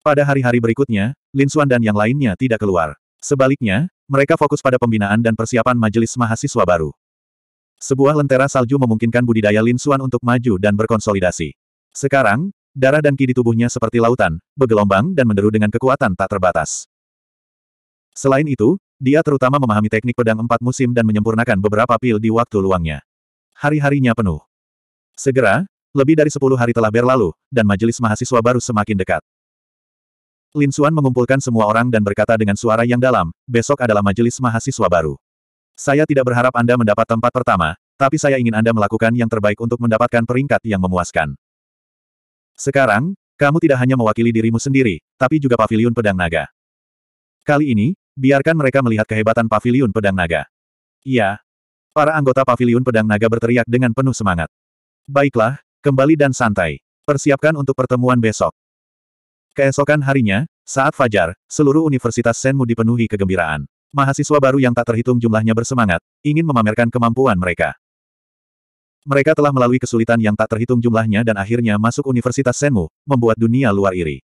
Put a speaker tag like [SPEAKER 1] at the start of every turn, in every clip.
[SPEAKER 1] Pada hari-hari berikutnya, Lin Suan dan yang lainnya tidak keluar. Sebaliknya, mereka fokus pada pembinaan dan persiapan majelis mahasiswa baru. Sebuah lentera salju memungkinkan budidaya Lin Suan untuk maju dan berkonsolidasi. Sekarang, darah dan ki di tubuhnya seperti lautan, bergelombang dan menderu dengan kekuatan tak terbatas. Selain itu, dia terutama memahami teknik pedang empat musim dan menyempurnakan beberapa pil di waktu luangnya. Hari-harinya penuh. Segera, lebih dari sepuluh hari telah berlalu, dan majelis mahasiswa baru semakin dekat. Lin Xuan mengumpulkan semua orang dan berkata dengan suara yang dalam, besok adalah majelis mahasiswa baru. Saya tidak berharap Anda mendapat tempat pertama, tapi saya ingin Anda melakukan yang terbaik untuk mendapatkan peringkat yang memuaskan. Sekarang, kamu tidak hanya mewakili dirimu sendiri, tapi juga pavilion pedang naga. Kali ini, biarkan mereka melihat kehebatan pavilion pedang naga. Iya. Para anggota pavilion pedang naga berteriak dengan penuh semangat. Baiklah, kembali dan santai. Persiapkan untuk pertemuan besok. Keesokan harinya, saat fajar, seluruh Universitas Senmu dipenuhi kegembiraan. Mahasiswa baru yang tak terhitung jumlahnya bersemangat, ingin memamerkan kemampuan mereka. Mereka telah melalui kesulitan yang tak terhitung jumlahnya dan akhirnya masuk Universitas Senmu, membuat dunia luar iri.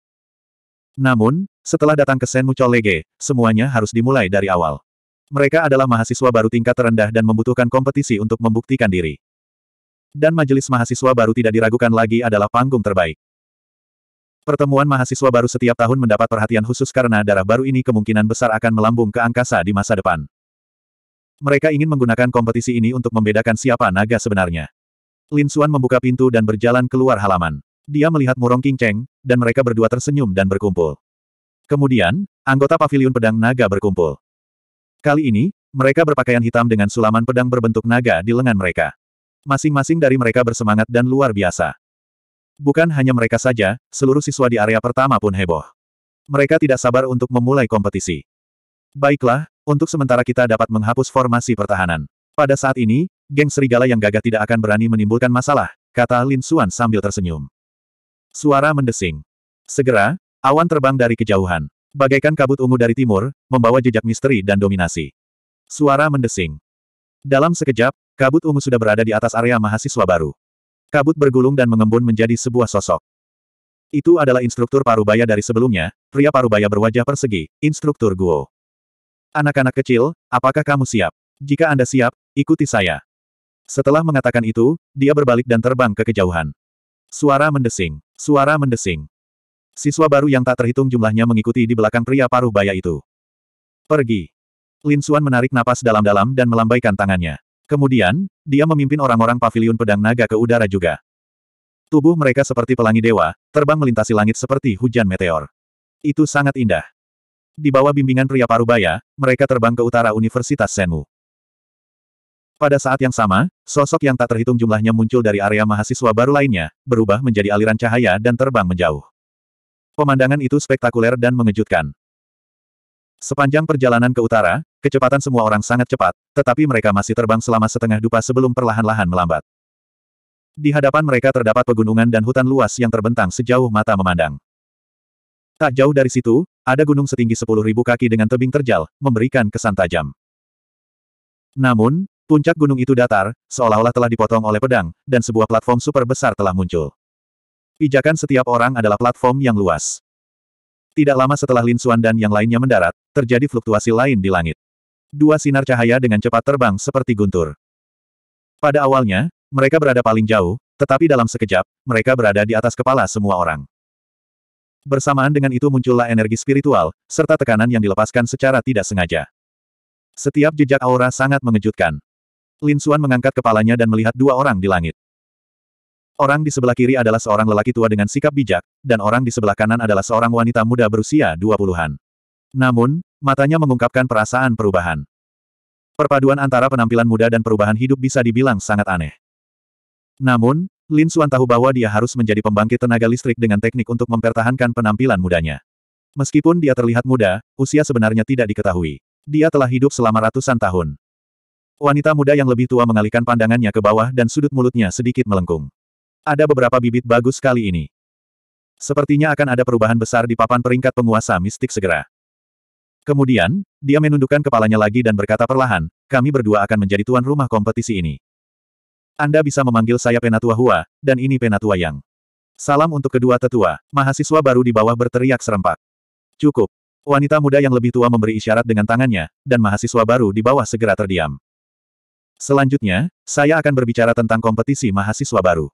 [SPEAKER 1] Namun, setelah datang ke Senmu Cholege, semuanya harus dimulai dari awal. Mereka adalah mahasiswa baru tingkat terendah dan membutuhkan kompetisi untuk membuktikan diri. Dan majelis mahasiswa baru tidak diragukan lagi adalah panggung terbaik. Pertemuan mahasiswa baru setiap tahun mendapat perhatian khusus karena darah baru ini kemungkinan besar akan melambung ke angkasa di masa depan. Mereka ingin menggunakan kompetisi ini untuk membedakan siapa naga sebenarnya. Lin Xuan membuka pintu dan berjalan keluar halaman. Dia melihat Murong King Cheng, dan mereka berdua tersenyum dan berkumpul. Kemudian, anggota pavilion pedang naga berkumpul. Kali ini, mereka berpakaian hitam dengan sulaman pedang berbentuk naga di lengan mereka. Masing-masing dari mereka bersemangat dan luar biasa. Bukan hanya mereka saja, seluruh siswa di area pertama pun heboh. Mereka tidak sabar untuk memulai kompetisi. Baiklah, untuk sementara kita dapat menghapus formasi pertahanan. Pada saat ini, geng serigala yang gagah tidak akan berani menimbulkan masalah, kata Lin Suan sambil tersenyum. Suara mendesing. Segera, awan terbang dari kejauhan. Bagaikan kabut ungu dari timur, membawa jejak misteri dan dominasi. Suara mendesing. Dalam sekejap, kabut ungu sudah berada di atas area mahasiswa baru. Kabut bergulung dan mengembun menjadi sebuah sosok. Itu adalah instruktur parubaya dari sebelumnya, pria parubaya berwajah persegi, instruktur Guo. Anak-anak kecil, apakah kamu siap? Jika Anda siap, ikuti saya. Setelah mengatakan itu, dia berbalik dan terbang ke kejauhan. Suara mendesing, suara mendesing. Siswa baru yang tak terhitung jumlahnya mengikuti di belakang pria paruh baya itu. Pergi. Lin Suan menarik napas dalam-dalam dan melambaikan tangannya. Kemudian, dia memimpin orang-orang paviliun pedang naga ke udara juga. Tubuh mereka seperti pelangi dewa, terbang melintasi langit seperti hujan meteor. Itu sangat indah. Di bawah bimbingan pria parubaya, mereka terbang ke utara Universitas Senmu. Pada saat yang sama, sosok yang tak terhitung jumlahnya muncul dari area mahasiswa baru lainnya, berubah menjadi aliran cahaya dan terbang menjauh. Pemandangan itu spektakuler dan mengejutkan. Sepanjang perjalanan ke utara, kecepatan semua orang sangat cepat, tetapi mereka masih terbang selama setengah dupa sebelum perlahan-lahan melambat. Di hadapan mereka terdapat pegunungan dan hutan luas yang terbentang sejauh mata memandang. Tak jauh dari situ, ada gunung setinggi 10.000 kaki dengan tebing terjal, memberikan kesan tajam. Namun, puncak gunung itu datar, seolah-olah telah dipotong oleh pedang, dan sebuah platform super besar telah muncul. Pijakan setiap orang adalah platform yang luas. Tidak lama setelah Lin Xuan dan yang lainnya mendarat, terjadi fluktuasi lain di langit. Dua sinar cahaya dengan cepat terbang seperti guntur. Pada awalnya, mereka berada paling jauh, tetapi dalam sekejap, mereka berada di atas kepala semua orang. Bersamaan dengan itu muncullah energi spiritual, serta tekanan yang dilepaskan secara tidak sengaja. Setiap jejak aura sangat mengejutkan. Lin Xuan mengangkat kepalanya dan melihat dua orang di langit. Orang di sebelah kiri adalah seorang lelaki tua dengan sikap bijak, dan orang di sebelah kanan adalah seorang wanita muda berusia dua puluhan. Namun, matanya mengungkapkan perasaan perubahan. Perpaduan antara penampilan muda dan perubahan hidup bisa dibilang sangat aneh. Namun, Lin Xuan tahu bahwa dia harus menjadi pembangkit tenaga listrik dengan teknik untuk mempertahankan penampilan mudanya. Meskipun dia terlihat muda, usia sebenarnya tidak diketahui. Dia telah hidup selama ratusan tahun. Wanita muda yang lebih tua mengalihkan pandangannya ke bawah dan sudut mulutnya sedikit melengkung. Ada beberapa bibit bagus kali ini. Sepertinya akan ada perubahan besar di papan peringkat penguasa mistik segera. Kemudian, dia menundukkan kepalanya lagi dan berkata perlahan, kami berdua akan menjadi tuan rumah kompetisi ini. Anda bisa memanggil saya Penatua Hua, dan ini Penatua Yang. Salam untuk kedua tetua, mahasiswa baru di bawah berteriak serempak. Cukup. Wanita muda yang lebih tua memberi isyarat dengan tangannya, dan mahasiswa baru di bawah segera terdiam. Selanjutnya, saya akan berbicara tentang kompetisi mahasiswa baru.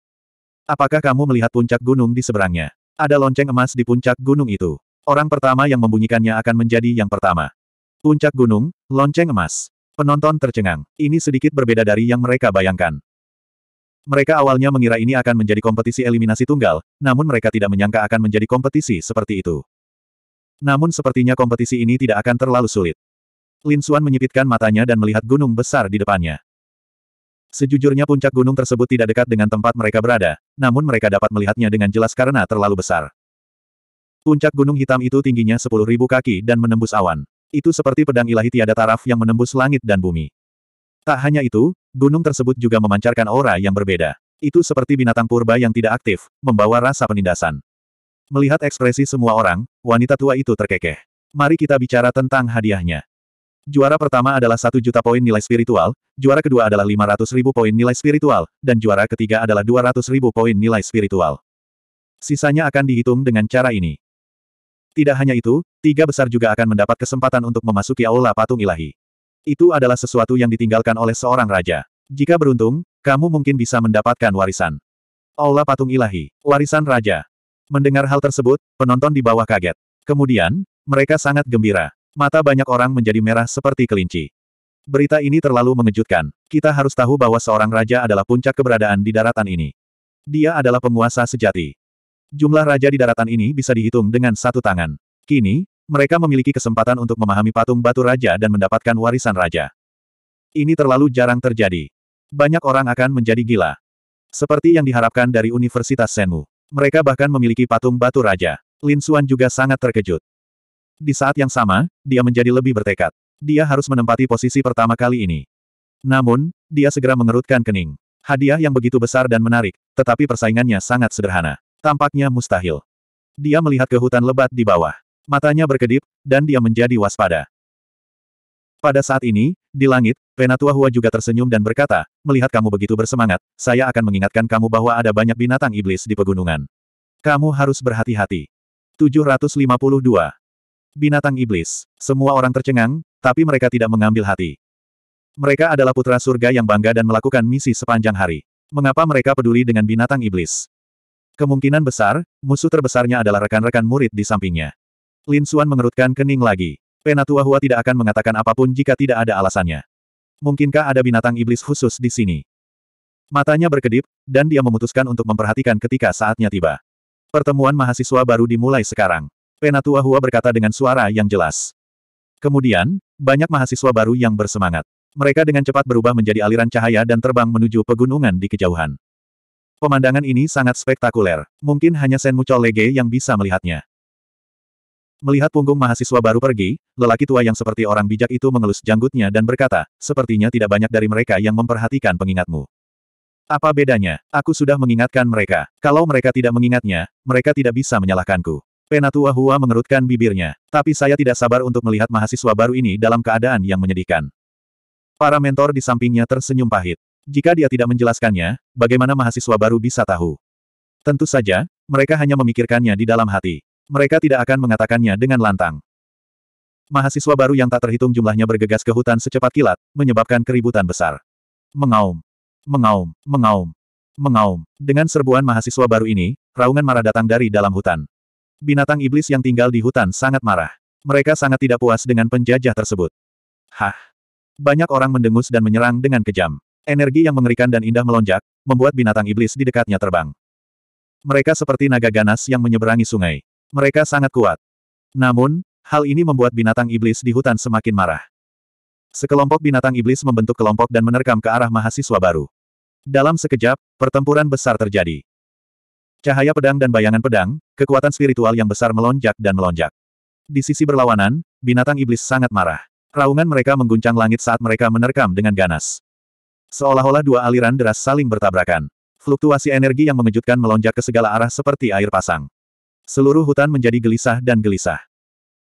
[SPEAKER 1] Apakah kamu melihat puncak gunung di seberangnya? Ada lonceng emas di puncak gunung itu. Orang pertama yang membunyikannya akan menjadi yang pertama. Puncak gunung, lonceng emas. Penonton tercengang. Ini sedikit berbeda dari yang mereka bayangkan. Mereka awalnya mengira ini akan menjadi kompetisi eliminasi tunggal, namun mereka tidak menyangka akan menjadi kompetisi seperti itu. Namun sepertinya kompetisi ini tidak akan terlalu sulit. Lin Xuan menyipitkan matanya dan melihat gunung besar di depannya. Sejujurnya puncak gunung tersebut tidak dekat dengan tempat mereka berada, namun mereka dapat melihatnya dengan jelas karena terlalu besar. Puncak gunung hitam itu tingginya 10.000 kaki dan menembus awan. Itu seperti pedang ilahi tiada taraf yang menembus langit dan bumi. Tak hanya itu, gunung tersebut juga memancarkan aura yang berbeda. Itu seperti binatang purba yang tidak aktif, membawa rasa penindasan. Melihat ekspresi semua orang, wanita tua itu terkekeh. Mari kita bicara tentang hadiahnya. Juara pertama adalah satu juta poin nilai spiritual, juara kedua adalah 500 ribu poin nilai spiritual, dan juara ketiga adalah 200 ribu poin nilai spiritual. Sisanya akan dihitung dengan cara ini. Tidak hanya itu, tiga besar juga akan mendapat kesempatan untuk memasuki aula patung ilahi. Itu adalah sesuatu yang ditinggalkan oleh seorang raja. Jika beruntung, kamu mungkin bisa mendapatkan warisan. Aula patung ilahi, warisan raja. Mendengar hal tersebut, penonton di bawah kaget. Kemudian, mereka sangat gembira. Mata banyak orang menjadi merah seperti kelinci. Berita ini terlalu mengejutkan. Kita harus tahu bahwa seorang raja adalah puncak keberadaan di daratan ini. Dia adalah penguasa sejati. Jumlah raja di daratan ini bisa dihitung dengan satu tangan. Kini, mereka memiliki kesempatan untuk memahami patung batu raja dan mendapatkan warisan raja. Ini terlalu jarang terjadi. Banyak orang akan menjadi gila. Seperti yang diharapkan dari Universitas Senmu. Mereka bahkan memiliki patung batu raja. Lin Xuan juga sangat terkejut. Di saat yang sama, dia menjadi lebih bertekad. Dia harus menempati posisi pertama kali ini. Namun, dia segera mengerutkan kening. Hadiah yang begitu besar dan menarik, tetapi persaingannya sangat sederhana. Tampaknya mustahil. Dia melihat ke hutan lebat di bawah. Matanya berkedip, dan dia menjadi waspada. Pada saat ini, di langit, Penatua Hua juga tersenyum dan berkata, melihat kamu begitu bersemangat, saya akan mengingatkan kamu bahwa ada banyak binatang iblis di pegunungan. Kamu harus berhati-hati. 752 binatang iblis. Semua orang tercengang, tapi mereka tidak mengambil hati. Mereka adalah putra surga yang bangga dan melakukan misi sepanjang hari. Mengapa mereka peduli dengan binatang iblis? Kemungkinan besar, musuh terbesarnya adalah rekan-rekan murid di sampingnya. Lin Xuan mengerutkan kening lagi. Penatua Hua tidak akan mengatakan apapun jika tidak ada alasannya. Mungkinkah ada binatang iblis khusus di sini? Matanya berkedip, dan dia memutuskan untuk memperhatikan ketika saatnya tiba. Pertemuan mahasiswa baru dimulai sekarang. Penatua Hua berkata dengan suara yang jelas. Kemudian, banyak mahasiswa baru yang bersemangat. Mereka dengan cepat berubah menjadi aliran cahaya dan terbang menuju pegunungan di kejauhan. Pemandangan ini sangat spektakuler. Mungkin hanya Senmucho Lege yang bisa melihatnya. Melihat punggung mahasiswa baru pergi, lelaki tua yang seperti orang bijak itu mengelus janggutnya dan berkata, sepertinya tidak banyak dari mereka yang memperhatikan pengingatmu. Apa bedanya? Aku sudah mengingatkan mereka. Kalau mereka tidak mengingatnya, mereka tidak bisa menyalahkanku. Penatua Hua mengerutkan bibirnya. Tapi saya tidak sabar untuk melihat mahasiswa baru ini dalam keadaan yang menyedihkan. Para mentor di sampingnya tersenyum pahit. Jika dia tidak menjelaskannya, bagaimana mahasiswa baru bisa tahu? Tentu saja, mereka hanya memikirkannya di dalam hati. Mereka tidak akan mengatakannya dengan lantang. Mahasiswa baru yang tak terhitung jumlahnya bergegas ke hutan secepat kilat, menyebabkan keributan besar. Mengaum. Mengaum. Mengaum. Mengaum. Dengan serbuan mahasiswa baru ini, raungan marah datang dari dalam hutan. Binatang iblis yang tinggal di hutan sangat marah. Mereka sangat tidak puas dengan penjajah tersebut. Hah! Banyak orang mendengus dan menyerang dengan kejam. Energi yang mengerikan dan indah melonjak, membuat binatang iblis di dekatnya terbang. Mereka seperti naga ganas yang menyeberangi sungai. Mereka sangat kuat. Namun, hal ini membuat binatang iblis di hutan semakin marah. Sekelompok binatang iblis membentuk kelompok dan menerkam ke arah mahasiswa baru. Dalam sekejap, pertempuran besar terjadi. Cahaya pedang dan bayangan pedang, kekuatan spiritual yang besar melonjak dan melonjak. Di sisi berlawanan, binatang iblis sangat marah. Raungan mereka mengguncang langit saat mereka menerkam dengan ganas. Seolah-olah dua aliran deras saling bertabrakan. Fluktuasi energi yang mengejutkan melonjak ke segala arah seperti air pasang. Seluruh hutan menjadi gelisah dan gelisah.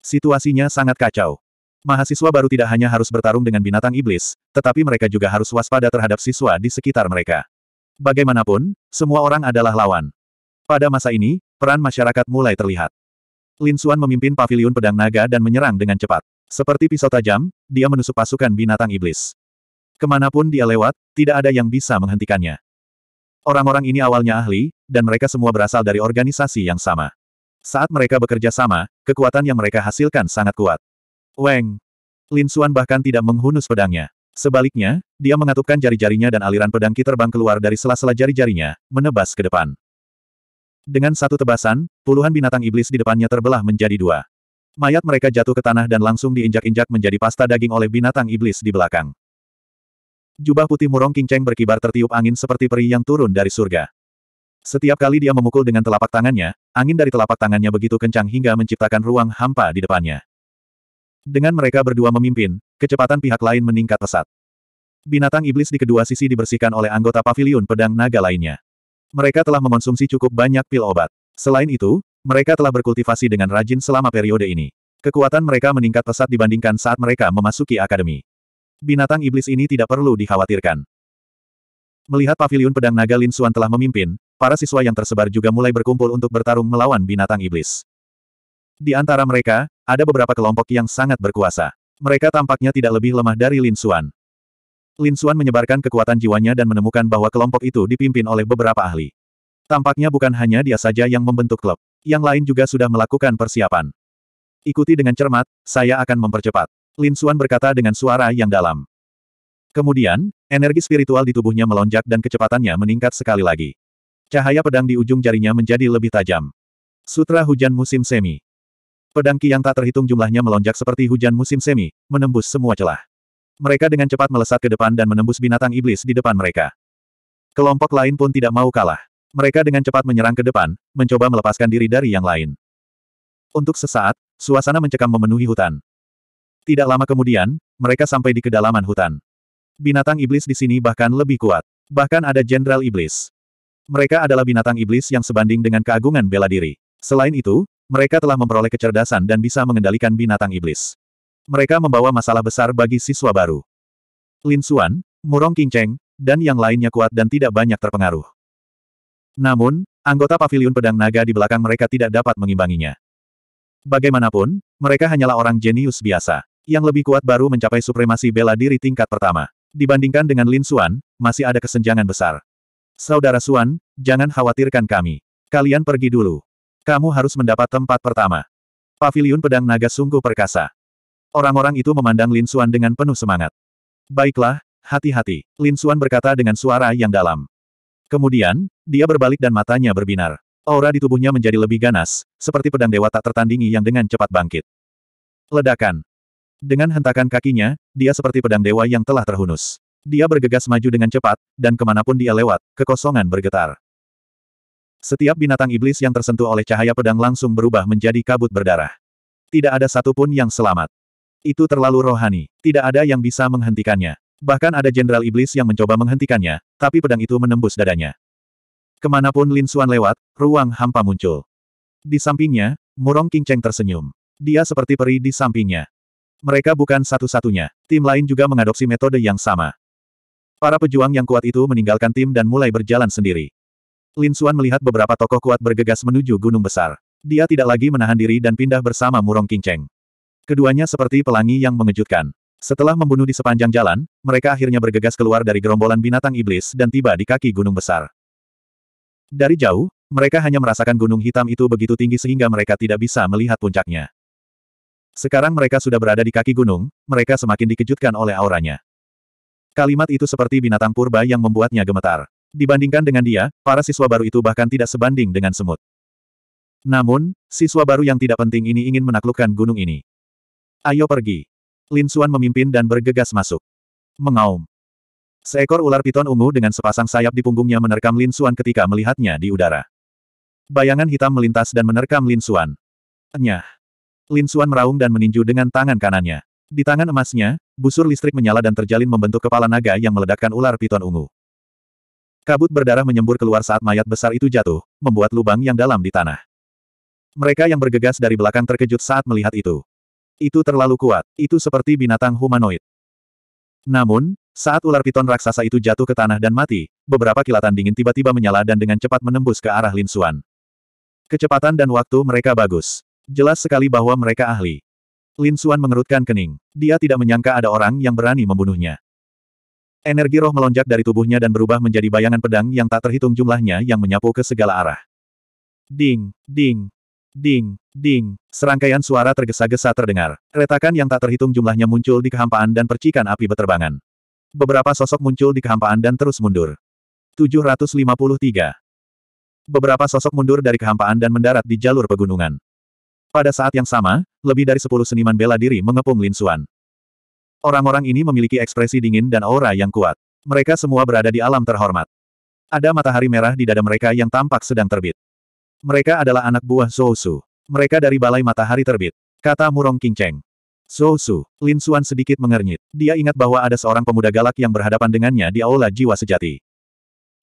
[SPEAKER 1] Situasinya sangat kacau. Mahasiswa baru tidak hanya harus bertarung dengan binatang iblis, tetapi mereka juga harus waspada terhadap siswa di sekitar mereka. Bagaimanapun, semua orang adalah lawan. Pada masa ini, peran masyarakat mulai terlihat. Lin Xuan memimpin paviliun pedang naga dan menyerang dengan cepat. Seperti pisau tajam, dia menusuk pasukan binatang iblis. Kemanapun dia lewat, tidak ada yang bisa menghentikannya. Orang-orang ini awalnya ahli, dan mereka semua berasal dari organisasi yang sama. Saat mereka bekerja sama, kekuatan yang mereka hasilkan sangat kuat. Weng! Lin Xuan bahkan tidak menghunus pedangnya. Sebaliknya, dia mengatupkan jari-jarinya dan aliran pedang ki terbang keluar dari sela-sela jari-jarinya, menebas ke depan. Dengan satu tebasan, puluhan binatang iblis di depannya terbelah menjadi dua. Mayat mereka jatuh ke tanah dan langsung diinjak-injak menjadi pasta daging oleh binatang iblis di belakang. Jubah putih murong kinceng berkibar tertiup angin seperti peri yang turun dari surga. Setiap kali dia memukul dengan telapak tangannya, angin dari telapak tangannya begitu kencang hingga menciptakan ruang hampa di depannya. Dengan mereka berdua memimpin, kecepatan pihak lain meningkat pesat. Binatang iblis di kedua sisi dibersihkan oleh anggota pavilion pedang naga lainnya mereka telah mengonsumsi cukup banyak pil obat. Selain itu, mereka telah berkultivasi dengan rajin selama periode ini. Kekuatan mereka meningkat pesat dibandingkan saat mereka memasuki akademi. Binatang iblis ini tidak perlu dikhawatirkan. Melihat pavilion pedang naga Lin Suan telah memimpin, para siswa yang tersebar juga mulai berkumpul untuk bertarung melawan binatang iblis. Di antara mereka, ada beberapa kelompok yang sangat berkuasa. Mereka tampaknya tidak lebih lemah dari Lin Suan. Lin Suan menyebarkan kekuatan jiwanya dan menemukan bahwa kelompok itu dipimpin oleh beberapa ahli. Tampaknya bukan hanya dia saja yang membentuk klub. Yang lain juga sudah melakukan persiapan. Ikuti dengan cermat, saya akan mempercepat. Lin Suan berkata dengan suara yang dalam. Kemudian, energi spiritual di tubuhnya melonjak dan kecepatannya meningkat sekali lagi. Cahaya pedang di ujung jarinya menjadi lebih tajam. Sutra Hujan Musim Semi Pedang Ki yang tak terhitung jumlahnya melonjak seperti hujan musim semi, menembus semua celah. Mereka dengan cepat melesat ke depan dan menembus binatang iblis di depan mereka. Kelompok lain pun tidak mau kalah. Mereka dengan cepat menyerang ke depan, mencoba melepaskan diri dari yang lain. Untuk sesaat, suasana mencekam memenuhi hutan. Tidak lama kemudian, mereka sampai di kedalaman hutan. Binatang iblis di sini bahkan lebih kuat. Bahkan ada jenderal iblis. Mereka adalah binatang iblis yang sebanding dengan keagungan bela diri. Selain itu, mereka telah memperoleh kecerdasan dan bisa mengendalikan binatang iblis. Mereka membawa masalah besar bagi siswa baru. Lin Xuan, Murong Qingcheng, dan yang lainnya kuat dan tidak banyak terpengaruh. Namun, anggota paviliun pedang naga di belakang mereka tidak dapat mengimbanginya. Bagaimanapun, mereka hanyalah orang jenius biasa. Yang lebih kuat baru mencapai supremasi bela diri tingkat pertama. Dibandingkan dengan Lin Xuan, masih ada kesenjangan besar. Saudara Xuan, jangan khawatirkan kami. Kalian pergi dulu. Kamu harus mendapat tempat pertama. Paviliun Pedang Naga sungguh perkasa. Orang-orang itu memandang Lin Xuan dengan penuh semangat. Baiklah, hati-hati, Lin Xuan berkata dengan suara yang dalam. Kemudian, dia berbalik dan matanya berbinar. Aura di tubuhnya menjadi lebih ganas, seperti pedang dewa tak tertandingi yang dengan cepat bangkit. Ledakan. Dengan hentakan kakinya, dia seperti pedang dewa yang telah terhunus. Dia bergegas maju dengan cepat, dan kemanapun dia lewat, kekosongan bergetar. Setiap binatang iblis yang tersentuh oleh cahaya pedang langsung berubah menjadi kabut berdarah. Tidak ada satupun yang selamat. Itu terlalu rohani. Tidak ada yang bisa menghentikannya. Bahkan ada jenderal iblis yang mencoba menghentikannya, tapi pedang itu menembus dadanya. Kemanapun Lin Suan lewat, ruang hampa muncul. Di sampingnya, Murong Cheng tersenyum. Dia seperti peri di sampingnya. Mereka bukan satu-satunya. Tim lain juga mengadopsi metode yang sama. Para pejuang yang kuat itu meninggalkan tim dan mulai berjalan sendiri. Lin Suan melihat beberapa tokoh kuat bergegas menuju gunung besar. Dia tidak lagi menahan diri dan pindah bersama Murong Cheng. Keduanya seperti pelangi yang mengejutkan. Setelah membunuh di sepanjang jalan, mereka akhirnya bergegas keluar dari gerombolan binatang iblis dan tiba di kaki gunung besar. Dari jauh, mereka hanya merasakan gunung hitam itu begitu tinggi sehingga mereka tidak bisa melihat puncaknya. Sekarang mereka sudah berada di kaki gunung, mereka semakin dikejutkan oleh auranya. Kalimat itu seperti binatang purba yang membuatnya gemetar. Dibandingkan dengan dia, para siswa baru itu bahkan tidak sebanding dengan semut. Namun, siswa baru yang tidak penting ini ingin menaklukkan gunung ini. Ayo pergi. Lin Xuan memimpin dan bergegas masuk. Mengaum. Seekor ular piton ungu dengan sepasang sayap di punggungnya menerkam Lin Xuan ketika melihatnya di udara. Bayangan hitam melintas dan menerkam Lin Xuan. Nyah. Lin Xuan meraung dan meninju dengan tangan kanannya. Di tangan emasnya, busur listrik menyala dan terjalin membentuk kepala naga yang meledakkan ular piton ungu. Kabut berdarah menyembur keluar saat mayat besar itu jatuh, membuat lubang yang dalam di tanah. Mereka yang bergegas dari belakang terkejut saat melihat itu. Itu terlalu kuat, itu seperti binatang humanoid. Namun, saat ular piton raksasa itu jatuh ke tanah dan mati, beberapa kilatan dingin tiba-tiba menyala dan dengan cepat menembus ke arah Lin Xuan. Kecepatan dan waktu mereka bagus. Jelas sekali bahwa mereka ahli. Lin Xuan mengerutkan kening. Dia tidak menyangka ada orang yang berani membunuhnya. Energi roh melonjak dari tubuhnya dan berubah menjadi bayangan pedang yang tak terhitung jumlahnya yang menyapu ke segala arah. Ding, ding, Ding, ding, serangkaian suara tergesa-gesa terdengar. Retakan yang tak terhitung jumlahnya muncul di kehampaan dan percikan api beterbangan. Beberapa sosok muncul di kehampaan dan terus mundur. 753. Beberapa sosok mundur dari kehampaan dan mendarat di jalur pegunungan. Pada saat yang sama, lebih dari sepuluh seniman bela diri mengepung Lin Suan. Orang-orang ini memiliki ekspresi dingin dan aura yang kuat. Mereka semua berada di alam terhormat. Ada matahari merah di dada mereka yang tampak sedang terbit. Mereka adalah anak buah Zhou Su. Mereka dari Balai Matahari Terbit. Kata Murong Qingcheng. Zhou Su, Lin Xuan sedikit mengernyit. Dia ingat bahwa ada seorang pemuda galak yang berhadapan dengannya di aula jiwa sejati.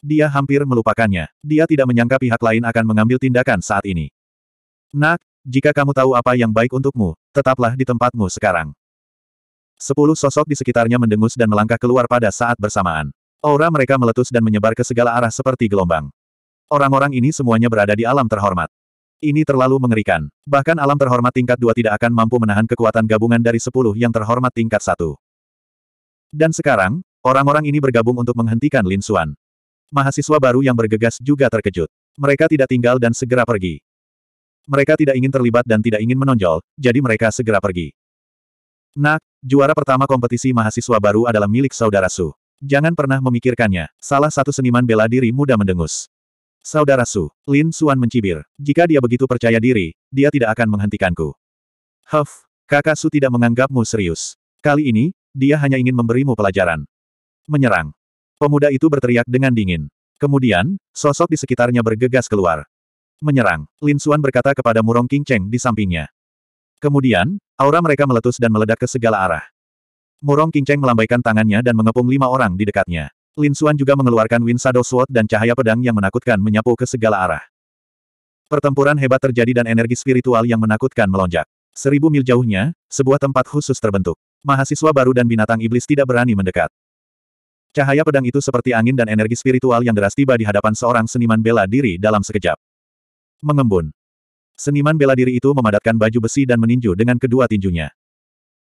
[SPEAKER 1] Dia hampir melupakannya. Dia tidak menyangka pihak lain akan mengambil tindakan saat ini. Nak, jika kamu tahu apa yang baik untukmu, tetaplah di tempatmu sekarang. Sepuluh sosok di sekitarnya mendengus dan melangkah keluar pada saat bersamaan. Aura mereka meletus dan menyebar ke segala arah seperti gelombang. Orang-orang ini semuanya berada di alam terhormat. Ini terlalu mengerikan. Bahkan alam terhormat tingkat dua tidak akan mampu menahan kekuatan gabungan dari sepuluh yang terhormat tingkat satu. Dan sekarang, orang-orang ini bergabung untuk menghentikan Lin Xuan. Mahasiswa baru yang bergegas juga terkejut. Mereka tidak tinggal dan segera pergi. Mereka tidak ingin terlibat dan tidak ingin menonjol, jadi mereka segera pergi. Nak, juara pertama kompetisi mahasiswa baru adalah milik saudara Su. Jangan pernah memikirkannya. Salah satu seniman bela diri muda mendengus. Saudara Su, Lin Suan mencibir. Jika dia begitu percaya diri, dia tidak akan menghentikanku. Huff, kakak Su tidak menganggapmu serius. Kali ini, dia hanya ingin memberimu pelajaran. Menyerang. Pemuda itu berteriak dengan dingin. Kemudian, sosok di sekitarnya bergegas keluar. Menyerang, Lin Suan berkata kepada Murong King Cheng di sampingnya. Kemudian, aura mereka meletus dan meledak ke segala arah. Murong King Cheng melambaikan tangannya dan mengepung lima orang di dekatnya. Lin Xuan juga mengeluarkan Wind Shadow Sword dan cahaya pedang yang menakutkan menyapu ke segala arah. Pertempuran hebat terjadi dan energi spiritual yang menakutkan melonjak. Seribu mil jauhnya, sebuah tempat khusus terbentuk. Mahasiswa baru dan binatang iblis tidak berani mendekat. Cahaya pedang itu seperti angin dan energi spiritual yang deras tiba di hadapan seorang seniman bela diri dalam sekejap. Mengembun. Seniman bela diri itu memadatkan baju besi dan meninju dengan kedua tinjunya.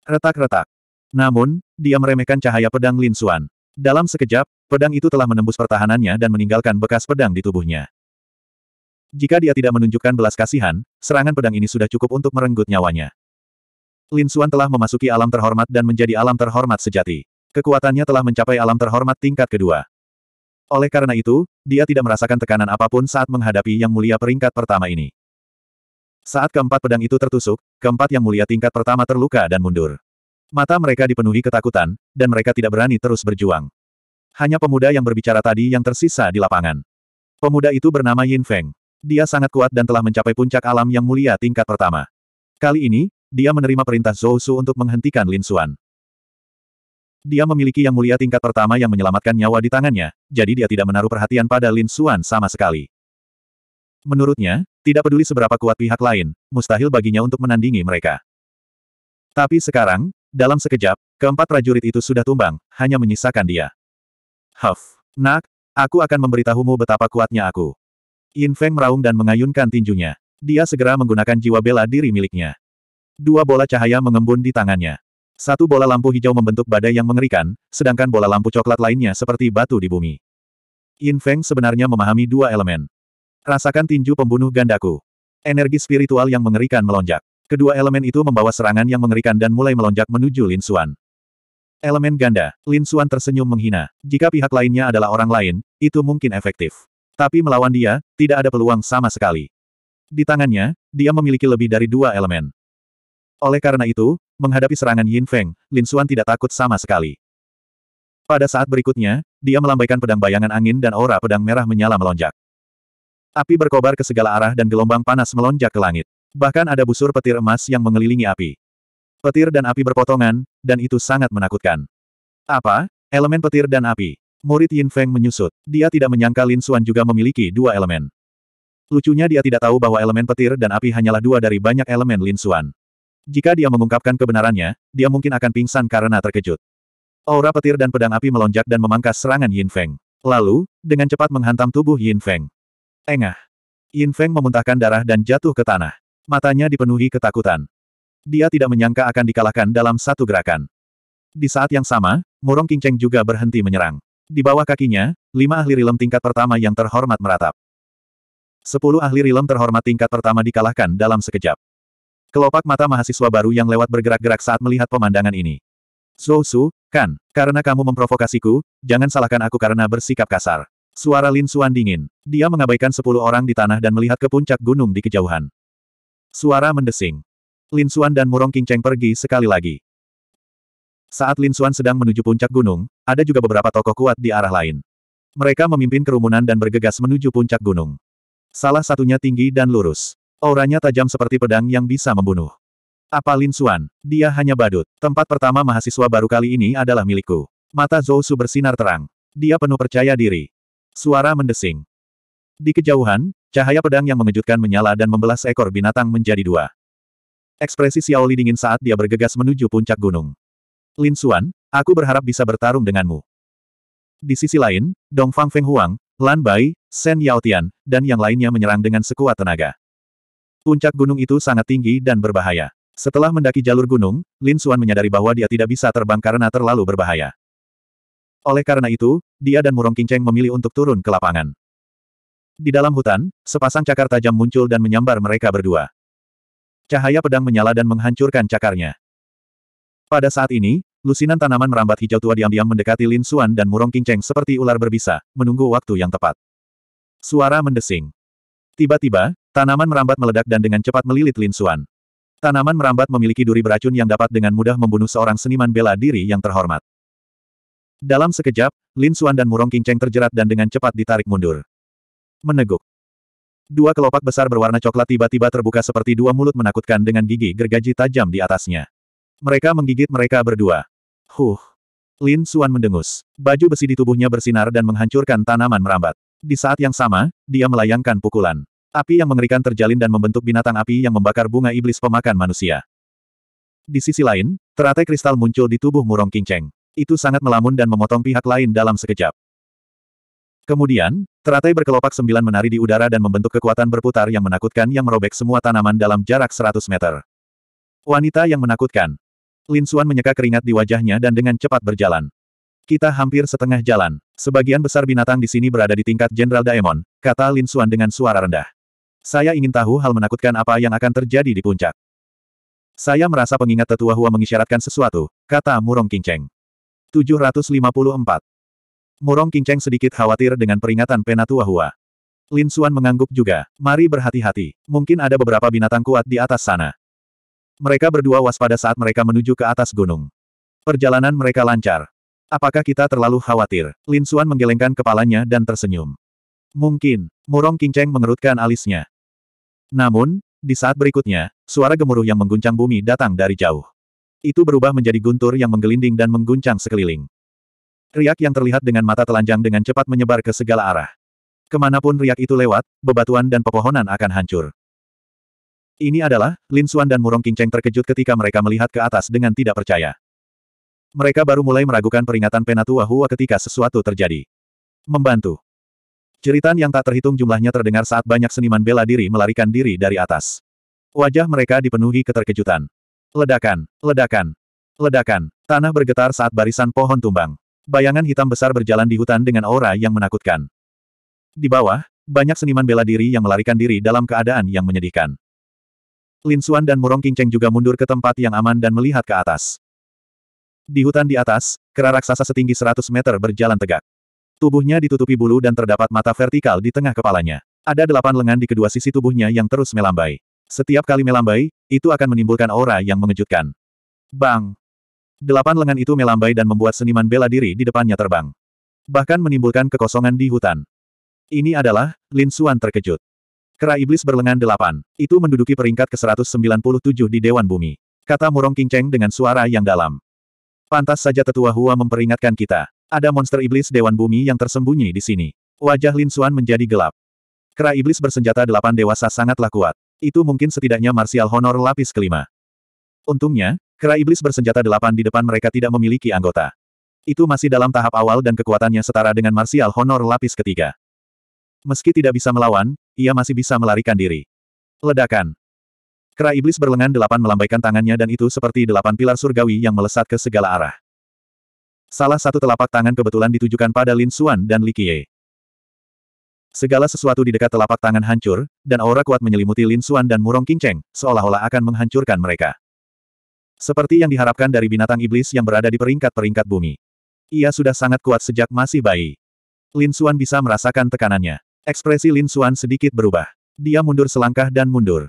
[SPEAKER 1] Retak-retak. Namun, dia meremehkan cahaya pedang Lin Xuan. Dalam sekejap, pedang itu telah menembus pertahanannya dan meninggalkan bekas pedang di tubuhnya. Jika dia tidak menunjukkan belas kasihan, serangan pedang ini sudah cukup untuk merenggut nyawanya. Lin Xuan telah memasuki alam terhormat dan menjadi alam terhormat sejati. Kekuatannya telah mencapai alam terhormat tingkat kedua. Oleh karena itu, dia tidak merasakan tekanan apapun saat menghadapi yang mulia peringkat pertama ini. Saat keempat pedang itu tertusuk, keempat yang mulia tingkat pertama terluka dan mundur. Mata mereka dipenuhi ketakutan, dan mereka tidak berani terus berjuang. Hanya pemuda yang berbicara tadi yang tersisa di lapangan. Pemuda itu bernama Yin Feng. Dia sangat kuat dan telah mencapai puncak alam yang mulia tingkat pertama. Kali ini, dia menerima perintah Zhou Su untuk menghentikan Lin Xuan. Dia memiliki yang mulia tingkat pertama yang menyelamatkan nyawa di tangannya, jadi dia tidak menaruh perhatian pada Lin Xuan sama sekali. Menurutnya, tidak peduli seberapa kuat pihak lain, mustahil baginya untuk menandingi mereka. Tapi sekarang, dalam sekejap, keempat prajurit itu sudah tumbang, hanya menyisakan dia. Huff. Nak, aku akan memberitahumu betapa kuatnya aku. Yin Feng meraung dan mengayunkan tinjunya. Dia segera menggunakan jiwa bela diri miliknya. Dua bola cahaya mengembun di tangannya. Satu bola lampu hijau membentuk badai yang mengerikan, sedangkan bola lampu coklat lainnya seperti batu di bumi. Yin Feng sebenarnya memahami dua elemen. Rasakan tinju pembunuh gandaku. Energi spiritual yang mengerikan melonjak. Kedua elemen itu membawa serangan yang mengerikan dan mulai melonjak menuju Lin Xuan. Elemen ganda, Lin Xuan tersenyum menghina. Jika pihak lainnya adalah orang lain, itu mungkin efektif. Tapi melawan dia, tidak ada peluang sama sekali. Di tangannya, dia memiliki lebih dari dua elemen. Oleh karena itu, menghadapi serangan Yin Feng, Lin Xuan tidak takut sama sekali. Pada saat berikutnya, dia melambaikan pedang bayangan angin dan aura pedang merah menyala melonjak. Api berkobar ke segala arah dan gelombang panas melonjak ke langit. Bahkan ada busur petir emas yang mengelilingi api. Petir dan api berpotongan, dan itu sangat menakutkan. Apa? Elemen petir dan api. Murid Yin Feng menyusut. Dia tidak menyangka Lin Xuan juga memiliki dua elemen. Lucunya dia tidak tahu bahwa elemen petir dan api hanyalah dua dari banyak elemen Lin Xuan. Jika dia mengungkapkan kebenarannya, dia mungkin akan pingsan karena terkejut. Aura petir dan pedang api melonjak dan memangkas serangan Yin Feng. Lalu, dengan cepat menghantam tubuh Yin Feng. Engah. Yin Feng memuntahkan darah dan jatuh ke tanah. Matanya dipenuhi ketakutan. Dia tidak menyangka akan dikalahkan dalam satu gerakan. Di saat yang sama, Murong Kingceng juga berhenti menyerang. Di bawah kakinya, lima ahli rilem tingkat pertama yang terhormat meratap. Sepuluh ahli rilem terhormat tingkat pertama dikalahkan dalam sekejap. Kelopak mata mahasiswa baru yang lewat bergerak-gerak saat melihat pemandangan ini. Zhou Su, kan, karena kamu memprovokasiku, jangan salahkan aku karena bersikap kasar. Suara Lin Suan dingin. Dia mengabaikan sepuluh orang di tanah dan melihat ke puncak gunung di kejauhan. Suara mendesing. Lin Xuan dan Murong Qingcheng pergi sekali lagi. Saat Lin Xuan sedang menuju puncak gunung, ada juga beberapa tokoh kuat di arah lain. Mereka memimpin kerumunan dan bergegas menuju puncak gunung. Salah satunya tinggi dan lurus. Auranya tajam seperti pedang yang bisa membunuh. Apa Lin Xuan? Dia hanya badut. Tempat pertama mahasiswa baru kali ini adalah milikku. Mata Zhou Su bersinar terang. Dia penuh percaya diri. Suara mendesing. Di kejauhan, Cahaya pedang yang mengejutkan menyala dan membelah seekor binatang menjadi dua. Ekspresi Xiao Li dingin saat dia bergegas menuju puncak gunung. Lin Xuan, aku berharap bisa bertarung denganmu. Di sisi lain, Dong Fang Feng Huang, Lan Bai, Shen Yao Tian, dan yang lainnya menyerang dengan sekuat tenaga. Puncak gunung itu sangat tinggi dan berbahaya. Setelah mendaki jalur gunung, Lin Xuan menyadari bahwa dia tidak bisa terbang karena terlalu berbahaya. Oleh karena itu, dia dan Murong Qingcheng memilih untuk turun ke lapangan. Di dalam hutan, sepasang cakar tajam muncul dan menyambar mereka berdua. Cahaya pedang menyala dan menghancurkan cakarnya. Pada saat ini, lusinan tanaman merambat hijau tua diam-diam mendekati Lin Xuan dan Murong Kinceng seperti ular berbisa, menunggu waktu yang tepat. Suara mendesing. Tiba-tiba, tanaman merambat meledak dan dengan cepat melilit Lin Xuan. Tanaman merambat memiliki duri beracun yang dapat dengan mudah membunuh seorang seniman bela diri yang terhormat. Dalam sekejap, Lin Xuan dan Murong Kinceng terjerat dan dengan cepat ditarik mundur meneguk. Dua kelopak besar berwarna coklat tiba-tiba terbuka seperti dua mulut menakutkan dengan gigi gergaji tajam di atasnya. Mereka menggigit mereka berdua. Huh. Lin Suan mendengus. Baju besi di tubuhnya bersinar dan menghancurkan tanaman merambat. Di saat yang sama, dia melayangkan pukulan. Api yang mengerikan terjalin dan membentuk binatang api yang membakar bunga iblis pemakan manusia. Di sisi lain, teratai kristal muncul di tubuh murong kinceng. Itu sangat melamun dan memotong pihak lain dalam sekejap. Kemudian, teratai berkelopak sembilan menari di udara dan membentuk kekuatan berputar yang menakutkan yang merobek semua tanaman dalam jarak 100 meter. Wanita yang menakutkan. Lin Xuan menyeka keringat di wajahnya dan dengan cepat berjalan. Kita hampir setengah jalan. Sebagian besar binatang di sini berada di tingkat Jenderal Daemon, kata Lin Xuan dengan suara rendah. Saya ingin tahu hal menakutkan apa yang akan terjadi di puncak. Saya merasa pengingat tetua Hua mengisyaratkan sesuatu, kata Murong Kinceng. 754. Murong Qingcheng sedikit khawatir dengan peringatan Penatua Hua. Lin Xuan mengangguk juga. Mari berhati-hati, mungkin ada beberapa binatang kuat di atas sana. Mereka berdua waspada saat mereka menuju ke atas gunung. Perjalanan mereka lancar. Apakah kita terlalu khawatir? Lin Xuan menggelengkan kepalanya dan tersenyum. Mungkin, Murong Qingcheng mengerutkan alisnya. Namun, di saat berikutnya, suara gemuruh yang mengguncang bumi datang dari jauh. Itu berubah menjadi guntur yang menggelinding dan mengguncang sekeliling. Riak yang terlihat dengan mata telanjang dengan cepat menyebar ke segala arah. Kemanapun riak itu lewat, bebatuan dan pepohonan akan hancur. Ini adalah, Lin Xuan dan Murong Kinceng terkejut ketika mereka melihat ke atas dengan tidak percaya. Mereka baru mulai meragukan peringatan Penatua Hua ketika sesuatu terjadi. Membantu. Jeritan yang tak terhitung jumlahnya terdengar saat banyak seniman bela diri melarikan diri dari atas. Wajah mereka dipenuhi keterkejutan. Ledakan, ledakan, ledakan. Tanah bergetar saat barisan pohon tumbang. Bayangan hitam besar berjalan di hutan dengan aura yang menakutkan. Di bawah, banyak seniman bela diri yang melarikan diri dalam keadaan yang menyedihkan. Lin Xuan dan Murong Qingcheng juga mundur ke tempat yang aman dan melihat ke atas. Di hutan di atas, kera raksasa setinggi 100 meter berjalan tegak. Tubuhnya ditutupi bulu dan terdapat mata vertikal di tengah kepalanya. Ada delapan lengan di kedua sisi tubuhnya yang terus melambai. Setiap kali melambai, itu akan menimbulkan aura yang mengejutkan. Bang! Delapan lengan itu melambai dan membuat seniman bela diri di depannya terbang. Bahkan menimbulkan kekosongan di hutan. Ini adalah, Lin Xuan terkejut. Kera iblis berlengan delapan, itu menduduki peringkat ke-197 di Dewan Bumi. Kata Murong Kinceng dengan suara yang dalam. Pantas saja tetua Hua memperingatkan kita. Ada monster iblis Dewan Bumi yang tersembunyi di sini. Wajah Lin Xuan menjadi gelap. Kera iblis bersenjata delapan dewasa sangatlah kuat. Itu mungkin setidaknya martial honor lapis kelima. Untungnya, Kera iblis bersenjata delapan di depan mereka tidak memiliki anggota. Itu masih dalam tahap awal dan kekuatannya setara dengan martial honor lapis ketiga. Meski tidak bisa melawan, ia masih bisa melarikan diri. Ledakan. Kera iblis berlengan delapan melambaikan tangannya dan itu seperti delapan pilar surgawi yang melesat ke segala arah. Salah satu telapak tangan kebetulan ditujukan pada Lin Xuan dan Li Qiye. Segala sesuatu di dekat telapak tangan hancur, dan aura kuat menyelimuti Lin Xuan dan Murong King seolah-olah akan menghancurkan mereka. Seperti yang diharapkan dari binatang iblis yang berada di peringkat-peringkat bumi. Ia sudah sangat kuat sejak masih bayi. Lin Xuan bisa merasakan tekanannya. Ekspresi Lin Xuan sedikit berubah. Dia mundur selangkah dan mundur.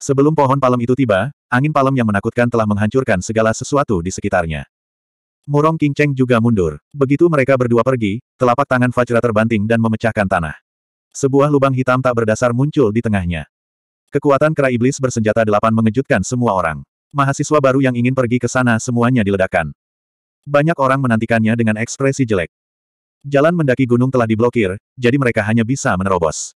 [SPEAKER 1] Sebelum pohon palem itu tiba, angin palem yang menakutkan telah menghancurkan segala sesuatu di sekitarnya. Murong King Cheng juga mundur. Begitu mereka berdua pergi, telapak tangan Fajra terbanting dan memecahkan tanah. Sebuah lubang hitam tak berdasar muncul di tengahnya. Kekuatan kera iblis bersenjata delapan mengejutkan semua orang. Mahasiswa baru yang ingin pergi ke sana semuanya diledakkan. Banyak orang menantikannya dengan ekspresi jelek. Jalan mendaki gunung telah diblokir, jadi mereka hanya bisa menerobos.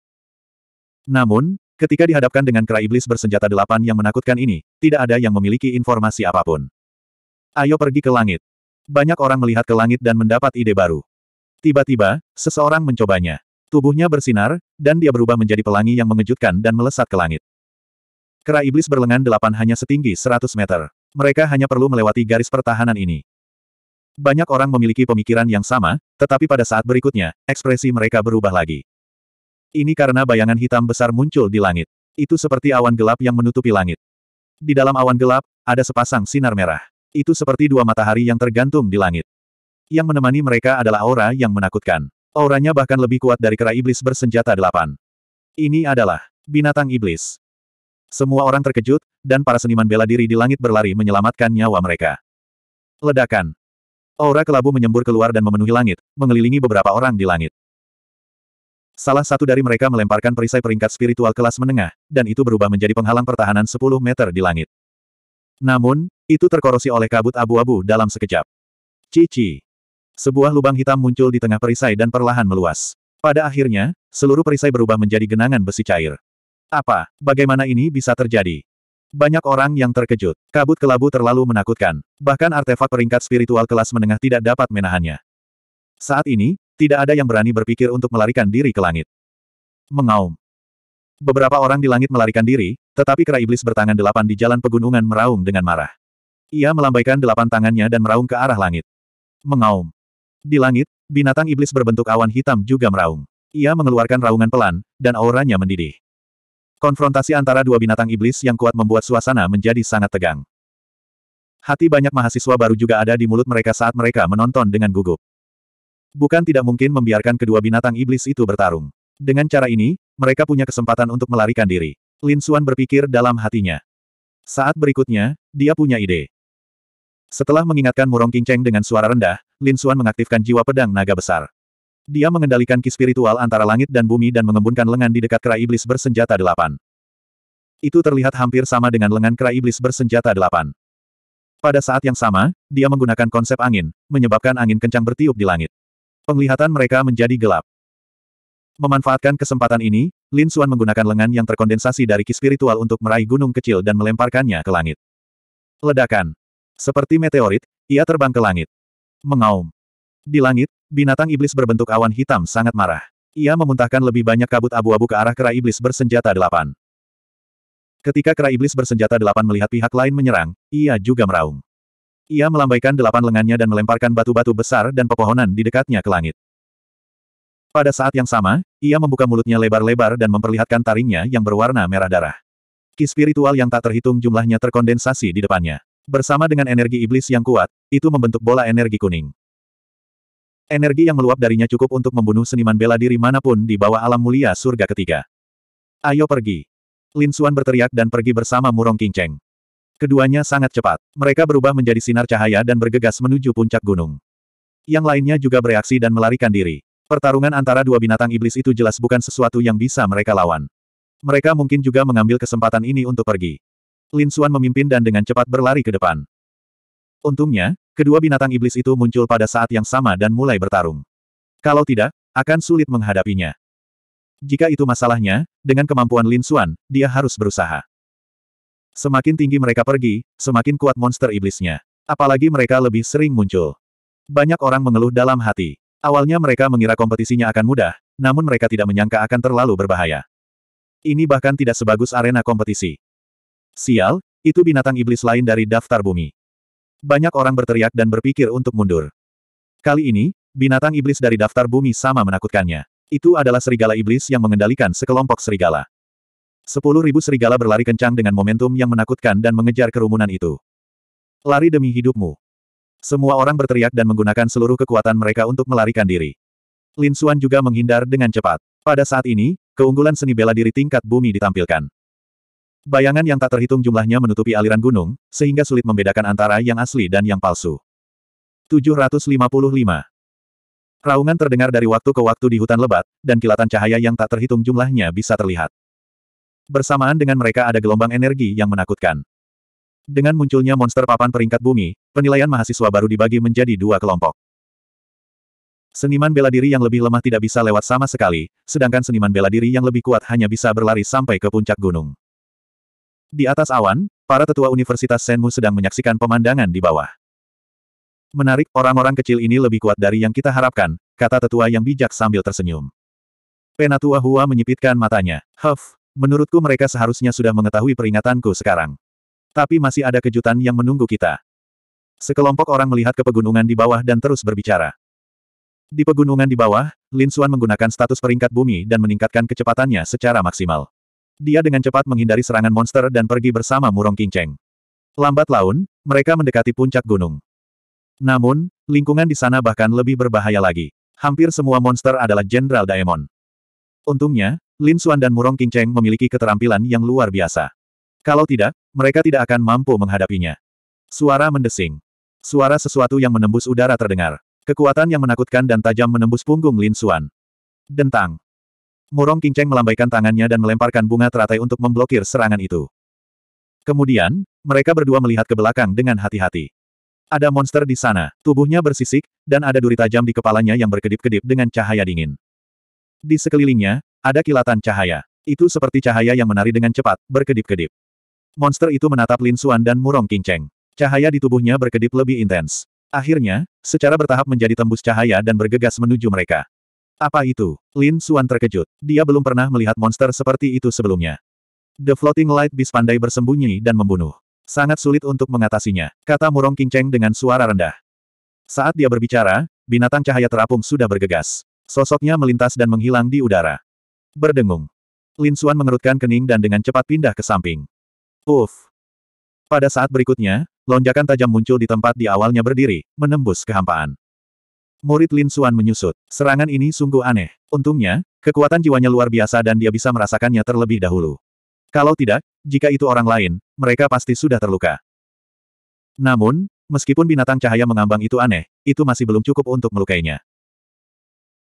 [SPEAKER 1] Namun, ketika dihadapkan dengan kera iblis bersenjata delapan yang menakutkan ini, tidak ada yang memiliki informasi apapun. Ayo pergi ke langit. Banyak orang melihat ke langit dan mendapat ide baru. Tiba-tiba, seseorang mencobanya. Tubuhnya bersinar, dan dia berubah menjadi pelangi yang mengejutkan dan melesat ke langit. Kera iblis berlengan delapan hanya setinggi 100 meter. Mereka hanya perlu melewati garis pertahanan ini. Banyak orang memiliki pemikiran yang sama, tetapi pada saat berikutnya, ekspresi mereka berubah lagi. Ini karena bayangan hitam besar muncul di langit. Itu seperti awan gelap yang menutupi langit. Di dalam awan gelap, ada sepasang sinar merah. Itu seperti dua matahari yang tergantung di langit. Yang menemani mereka adalah aura yang menakutkan. Auranya bahkan lebih kuat dari kera iblis bersenjata delapan. Ini adalah binatang iblis. Semua orang terkejut, dan para seniman bela diri di langit berlari menyelamatkan nyawa mereka. Ledakan. Aura kelabu menyembur keluar dan memenuhi langit, mengelilingi beberapa orang di langit. Salah satu dari mereka melemparkan perisai peringkat spiritual kelas menengah, dan itu berubah menjadi penghalang pertahanan 10 meter di langit. Namun, itu terkorosi oleh kabut abu-abu dalam sekejap. Cici. Sebuah lubang hitam muncul di tengah perisai dan perlahan meluas. Pada akhirnya, seluruh perisai berubah menjadi genangan besi cair. Apa, bagaimana ini bisa terjadi? Banyak orang yang terkejut. Kabut kelabu terlalu menakutkan. Bahkan artefak peringkat spiritual kelas menengah tidak dapat menahannya. Saat ini, tidak ada yang berani berpikir untuk melarikan diri ke langit. Mengaum. Beberapa orang di langit melarikan diri, tetapi kera iblis bertangan delapan di jalan pegunungan meraung dengan marah. Ia melambaikan delapan tangannya dan meraung ke arah langit. Mengaum. Di langit, binatang iblis berbentuk awan hitam juga meraung. Ia mengeluarkan raungan pelan, dan auranya mendidih. Konfrontasi antara dua binatang iblis yang kuat membuat suasana menjadi sangat tegang. Hati banyak mahasiswa baru juga ada di mulut mereka saat mereka menonton dengan gugup. Bukan tidak mungkin membiarkan kedua binatang iblis itu bertarung. Dengan cara ini, mereka punya kesempatan untuk melarikan diri. Lin Xuan berpikir dalam hatinya. Saat berikutnya, dia punya ide. Setelah mengingatkan Murong Kinceng dengan suara rendah, Lin Xuan mengaktifkan jiwa pedang naga besar. Dia mengendalikan ki spiritual antara langit dan bumi dan mengembunkan lengan di dekat kera iblis bersenjata delapan. Itu terlihat hampir sama dengan lengan kera iblis bersenjata delapan. Pada saat yang sama, dia menggunakan konsep angin, menyebabkan angin kencang bertiup di langit. Penglihatan mereka menjadi gelap. Memanfaatkan kesempatan ini, Lin Suan menggunakan lengan yang terkondensasi dari ki spiritual untuk meraih gunung kecil dan melemparkannya ke langit. Ledakan. Seperti meteorit, ia terbang ke langit. Mengaum. Di langit, binatang iblis berbentuk awan hitam sangat marah. Ia memuntahkan lebih banyak kabut abu-abu ke arah kera iblis bersenjata delapan. Ketika kera iblis bersenjata delapan melihat pihak lain menyerang, ia juga meraung. Ia melambaikan delapan lengannya dan melemparkan batu-batu besar dan pepohonan di dekatnya ke langit. Pada saat yang sama, ia membuka mulutnya lebar-lebar dan memperlihatkan taringnya yang berwarna merah darah. Ki spiritual yang tak terhitung jumlahnya terkondensasi di depannya. Bersama dengan energi iblis yang kuat, itu membentuk bola energi kuning. Energi yang meluap darinya cukup untuk membunuh seniman bela diri manapun di bawah alam mulia surga ketiga. Ayo pergi. Lin Suan berteriak dan pergi bersama Murong Qingcheng. Keduanya sangat cepat. Mereka berubah menjadi sinar cahaya dan bergegas menuju puncak gunung. Yang lainnya juga bereaksi dan melarikan diri. Pertarungan antara dua binatang iblis itu jelas bukan sesuatu yang bisa mereka lawan. Mereka mungkin juga mengambil kesempatan ini untuk pergi. Lin Suan memimpin dan dengan cepat berlari ke depan. Untungnya, Kedua binatang iblis itu muncul pada saat yang sama dan mulai bertarung. Kalau tidak, akan sulit menghadapinya. Jika itu masalahnya, dengan kemampuan Lin Xuan, dia harus berusaha. Semakin tinggi mereka pergi, semakin kuat monster iblisnya. Apalagi mereka lebih sering muncul. Banyak orang mengeluh dalam hati. Awalnya mereka mengira kompetisinya akan mudah, namun mereka tidak menyangka akan terlalu berbahaya. Ini bahkan tidak sebagus arena kompetisi. Sial, itu binatang iblis lain dari daftar bumi. Banyak orang berteriak dan berpikir untuk mundur. Kali ini, binatang iblis dari daftar bumi sama menakutkannya. Itu adalah serigala iblis yang mengendalikan sekelompok serigala. Sepuluh ribu serigala berlari kencang dengan momentum yang menakutkan dan mengejar kerumunan itu. Lari demi hidupmu. Semua orang berteriak dan menggunakan seluruh kekuatan mereka untuk melarikan diri. Lin Xuan juga menghindar dengan cepat. Pada saat ini, keunggulan seni bela diri tingkat bumi ditampilkan. Bayangan yang tak terhitung jumlahnya menutupi aliran gunung, sehingga sulit membedakan antara yang asli dan yang palsu. 755. Raungan terdengar dari waktu ke waktu di hutan lebat, dan kilatan cahaya yang tak terhitung jumlahnya bisa terlihat. Bersamaan dengan mereka ada gelombang energi yang menakutkan. Dengan munculnya monster papan peringkat bumi, penilaian mahasiswa baru dibagi menjadi dua kelompok. Seniman bela diri yang lebih lemah tidak bisa lewat sama sekali, sedangkan seniman bela diri yang lebih kuat hanya bisa berlari sampai ke puncak gunung. Di atas awan, para tetua Universitas Senmu sedang menyaksikan pemandangan di bawah. Menarik, orang-orang kecil ini lebih kuat dari yang kita harapkan, kata tetua yang bijak sambil tersenyum. Penatua Hua menyipitkan matanya. Huff, menurutku mereka seharusnya sudah mengetahui peringatanku sekarang. Tapi masih ada kejutan yang menunggu kita. Sekelompok orang melihat ke pegunungan di bawah dan terus berbicara. Di pegunungan di bawah, Lin Suan menggunakan status peringkat bumi dan meningkatkan kecepatannya secara maksimal dia dengan cepat menghindari serangan monster dan pergi bersama Murong Kinceng. Lambat laun, mereka mendekati puncak gunung. Namun, lingkungan di sana bahkan lebih berbahaya lagi. Hampir semua monster adalah Jenderal Daemon. Untungnya, Lin Xuan dan Murong Kinceng memiliki keterampilan yang luar biasa. Kalau tidak, mereka tidak akan mampu menghadapinya. Suara mendesing. Suara sesuatu yang menembus udara terdengar. Kekuatan yang menakutkan dan tajam menembus punggung Lin Xuan. Dentang. Murong Kingceng melambaikan tangannya dan melemparkan bunga teratai untuk memblokir serangan itu. Kemudian, mereka berdua melihat ke belakang dengan hati-hati. Ada monster di sana, tubuhnya bersisik, dan ada duri tajam di kepalanya yang berkedip-kedip dengan cahaya dingin. Di sekelilingnya, ada kilatan cahaya. Itu seperti cahaya yang menari dengan cepat, berkedip-kedip. Monster itu menatap Lin Suan dan Murong Kingceng. Cahaya di tubuhnya berkedip lebih intens. Akhirnya, secara bertahap menjadi tembus cahaya dan bergegas menuju mereka. Apa itu? Lin Suan terkejut. Dia belum pernah melihat monster seperti itu sebelumnya. The Floating Light Beast pandai bersembunyi dan membunuh. Sangat sulit untuk mengatasinya, kata Murong Kinceng dengan suara rendah. Saat dia berbicara, binatang cahaya terapung sudah bergegas. Sosoknya melintas dan menghilang di udara. Berdengung. Lin Suan mengerutkan kening dan dengan cepat pindah ke samping. Uff. Pada saat berikutnya, lonjakan tajam muncul di tempat di awalnya berdiri, menembus kehampaan. Murid Lin Suan menyusut. Serangan ini sungguh aneh. Untungnya, kekuatan jiwanya luar biasa dan dia bisa merasakannya terlebih dahulu. Kalau tidak, jika itu orang lain, mereka pasti sudah terluka. Namun, meskipun binatang cahaya mengambang itu aneh, itu masih belum cukup untuk melukainya.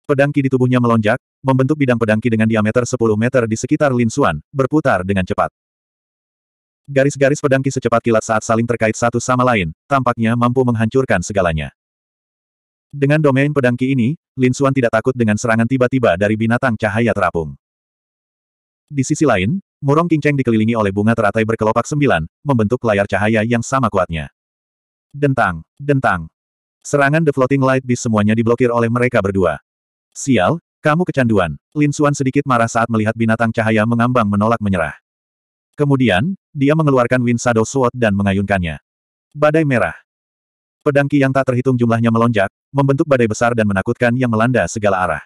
[SPEAKER 1] Pedang ki di tubuhnya melonjak, membentuk bidang pedang ki dengan diameter 10 meter di sekitar Lin Suan, berputar dengan cepat. Garis-garis pedang ki secepat kilat saat saling terkait satu sama lain, tampaknya mampu menghancurkan segalanya. Dengan domain pedang Ki ini, Lin Xuan tidak takut dengan serangan tiba-tiba dari binatang cahaya terapung. Di sisi lain, Murong King Cheng dikelilingi oleh bunga teratai berkelopak sembilan, membentuk layar cahaya yang sama kuatnya. Dentang, dentang. Serangan The Floating Light Beast semuanya diblokir oleh mereka berdua. Sial, kamu kecanduan. Lin Xuan sedikit marah saat melihat binatang cahaya mengambang menolak menyerah. Kemudian, dia mengeluarkan Wind Shadow Sword dan mengayunkannya. Badai merah. Pedangki yang tak terhitung jumlahnya melonjak, membentuk badai besar dan menakutkan yang melanda segala arah.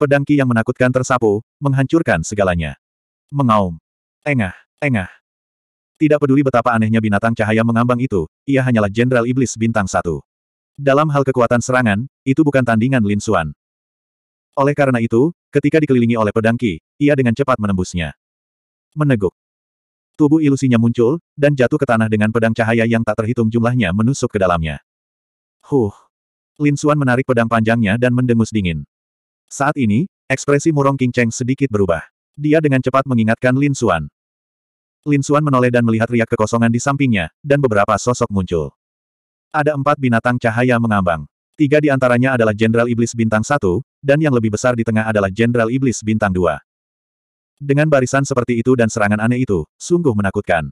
[SPEAKER 1] Pedangki yang menakutkan tersapu, menghancurkan segalanya. Mengaum. Engah, engah. Tidak peduli betapa anehnya binatang cahaya mengambang itu, ia hanyalah Jenderal Iblis Bintang Satu. Dalam hal kekuatan serangan, itu bukan tandingan Lin Xuan. Oleh karena itu, ketika dikelilingi oleh pedangki, ia dengan cepat menembusnya. Meneguk. Tubuh ilusinya muncul, dan jatuh ke tanah dengan pedang cahaya yang tak terhitung jumlahnya menusuk ke dalamnya. Huh. Lin Xuan menarik pedang panjangnya dan mendengus dingin. Saat ini, ekspresi Murong King Cheng sedikit berubah. Dia dengan cepat mengingatkan Lin Xuan. Lin Xuan menoleh dan melihat riak kekosongan di sampingnya, dan beberapa sosok muncul. Ada empat binatang cahaya mengambang. Tiga di antaranya adalah Jenderal Iblis Bintang Satu, dan yang lebih besar di tengah adalah Jenderal Iblis Bintang Dua. Dengan barisan seperti itu dan serangan aneh itu, sungguh menakutkan.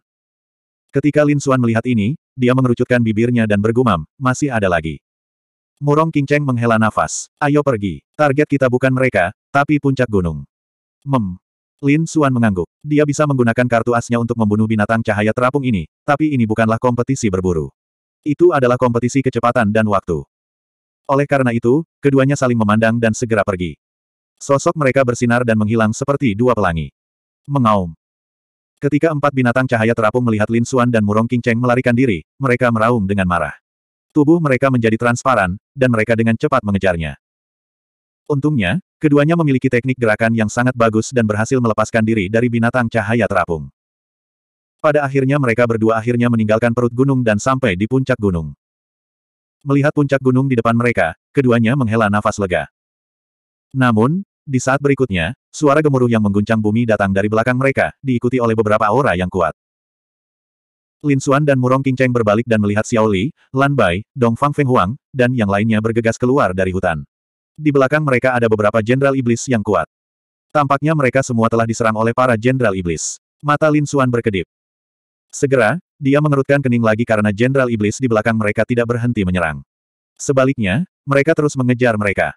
[SPEAKER 1] Ketika Lin Xuan melihat ini, dia mengerucutkan bibirnya dan bergumam, masih ada lagi. Murong Kinceng menghela nafas. Ayo pergi. Target kita bukan mereka, tapi puncak gunung. Mem. Lin Suan mengangguk. Dia bisa menggunakan kartu asnya untuk membunuh binatang cahaya terapung ini, tapi ini bukanlah kompetisi berburu. Itu adalah kompetisi kecepatan dan waktu. Oleh karena itu, keduanya saling memandang dan segera pergi. Sosok mereka bersinar dan menghilang seperti dua pelangi. Mengaum. Ketika empat binatang cahaya terapung melihat Lin Xuan dan Murong King Cheng melarikan diri, mereka meraung dengan marah. Tubuh mereka menjadi transparan, dan mereka dengan cepat mengejarnya. Untungnya, keduanya memiliki teknik gerakan yang sangat bagus dan berhasil melepaskan diri dari binatang cahaya terapung. Pada akhirnya mereka berdua akhirnya meninggalkan perut gunung dan sampai di puncak gunung. Melihat puncak gunung di depan mereka, keduanya menghela nafas lega. Namun, di saat berikutnya, suara gemuruh yang mengguncang bumi datang dari belakang mereka, diikuti oleh beberapa aura yang kuat. Lin Xuan dan Murong Qingcheng berbalik dan melihat Xiao Li, Lan Bai, Dong Fang Feng Huang, dan yang lainnya bergegas keluar dari hutan. Di belakang mereka ada beberapa jenderal iblis yang kuat. Tampaknya mereka semua telah diserang oleh para jenderal iblis. Mata Lin Xuan berkedip. Segera, dia mengerutkan kening lagi karena jenderal iblis di belakang mereka tidak berhenti menyerang. Sebaliknya, mereka terus mengejar mereka.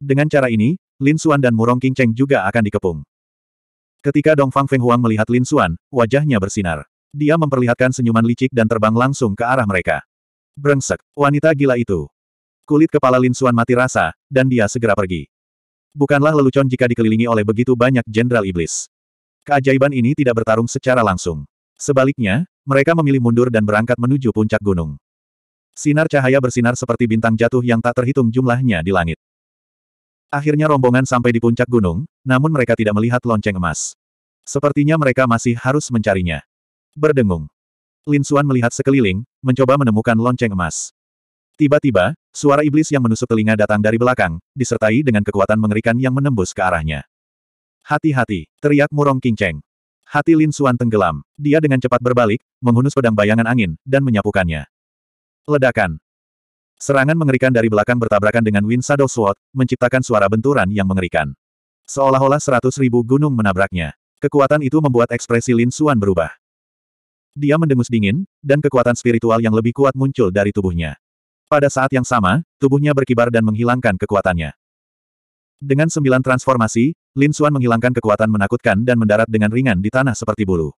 [SPEAKER 1] Dengan cara ini, Lin Xuan dan Murong Kinceng juga akan dikepung. Ketika Dong Fang Feng Huang melihat Lin Xuan, wajahnya bersinar. Dia memperlihatkan senyuman licik dan terbang langsung ke arah mereka. Brengsek, wanita gila itu. Kulit kepala Lin Xuan mati rasa, dan dia segera pergi. Bukanlah lelucon jika dikelilingi oleh begitu banyak jenderal iblis. Keajaiban ini tidak bertarung secara langsung. Sebaliknya, mereka memilih mundur dan berangkat menuju puncak gunung. Sinar cahaya bersinar seperti bintang jatuh yang tak terhitung jumlahnya di langit. Akhirnya rombongan sampai di puncak gunung, namun mereka tidak melihat lonceng emas. Sepertinya mereka masih harus mencarinya. Berdengung. Lin Xuan melihat sekeliling, mencoba menemukan lonceng emas. Tiba-tiba, suara iblis yang menusuk telinga datang dari belakang, disertai dengan kekuatan mengerikan yang menembus ke arahnya. Hati-hati, teriak murong kinceng. Hati Lin Xuan tenggelam. Dia dengan cepat berbalik, menghunus pedang bayangan angin, dan menyapukannya. Ledakan. Serangan mengerikan dari belakang bertabrakan dengan Wind Shadow Sword, menciptakan suara benturan yang mengerikan. Seolah-olah seratus ribu gunung menabraknya. Kekuatan itu membuat ekspresi Lin Suan berubah. Dia mendengus dingin, dan kekuatan spiritual yang lebih kuat muncul dari tubuhnya. Pada saat yang sama, tubuhnya berkibar dan menghilangkan kekuatannya. Dengan sembilan transformasi, Lin Suan menghilangkan kekuatan menakutkan dan mendarat dengan ringan di tanah seperti bulu.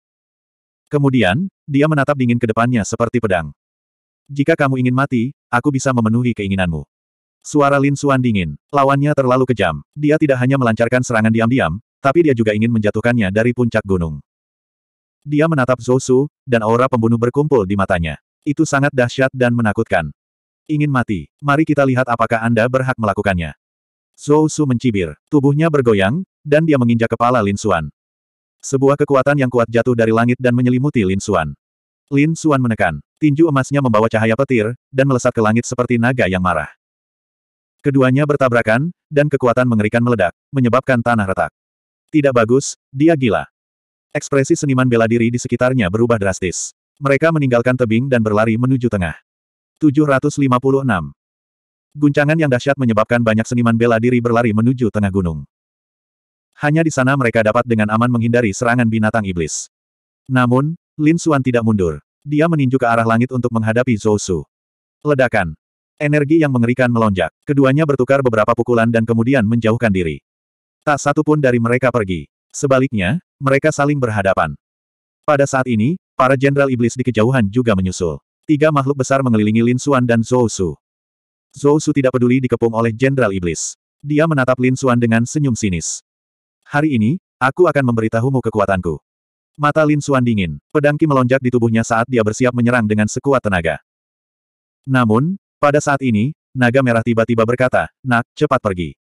[SPEAKER 1] Kemudian, dia menatap dingin ke depannya seperti pedang. Jika kamu ingin mati, aku bisa memenuhi keinginanmu. Suara Lin Xuan dingin. Lawannya terlalu kejam. Dia tidak hanya melancarkan serangan diam-diam, tapi dia juga ingin menjatuhkannya dari puncak gunung. Dia menatap Zhou Su, dan aura pembunuh berkumpul di matanya. Itu sangat dahsyat dan menakutkan. Ingin mati. Mari kita lihat apakah Anda berhak melakukannya. Zhou Su mencibir. Tubuhnya bergoyang, dan dia menginjak kepala Lin Xuan. Sebuah kekuatan yang kuat jatuh dari langit dan menyelimuti Lin Xuan. Lin Xuan menekan tinju emasnya membawa cahaya petir, dan melesat ke langit seperti naga yang marah. Keduanya bertabrakan, dan kekuatan mengerikan meledak, menyebabkan tanah retak. Tidak bagus, dia gila. Ekspresi seniman bela diri di sekitarnya berubah drastis. Mereka meninggalkan tebing dan berlari menuju tengah. 756. Guncangan yang dahsyat menyebabkan banyak seniman bela diri berlari menuju tengah gunung. Hanya di sana mereka dapat dengan aman menghindari serangan binatang iblis. Namun, Lin Xuan tidak mundur. Dia meninju ke arah langit untuk menghadapi Zhou Su. Ledakan. Energi yang mengerikan melonjak. Keduanya bertukar beberapa pukulan dan kemudian menjauhkan diri. Tak satu pun dari mereka pergi. Sebaliknya, mereka saling berhadapan. Pada saat ini, para jenderal iblis di kejauhan juga menyusul. Tiga makhluk besar mengelilingi Lin Xuan dan Zhou Su. Zhou Su tidak peduli dikepung oleh jenderal iblis. Dia menatap Lin Xuan dengan senyum sinis. Hari ini, aku akan memberitahumu kekuatanku. Mata Lin Xuan dingin. pedangki melonjak di tubuhnya saat dia bersiap menyerang dengan sekuat tenaga. Namun, pada saat ini, naga merah tiba-tiba berkata, Nak, cepat pergi.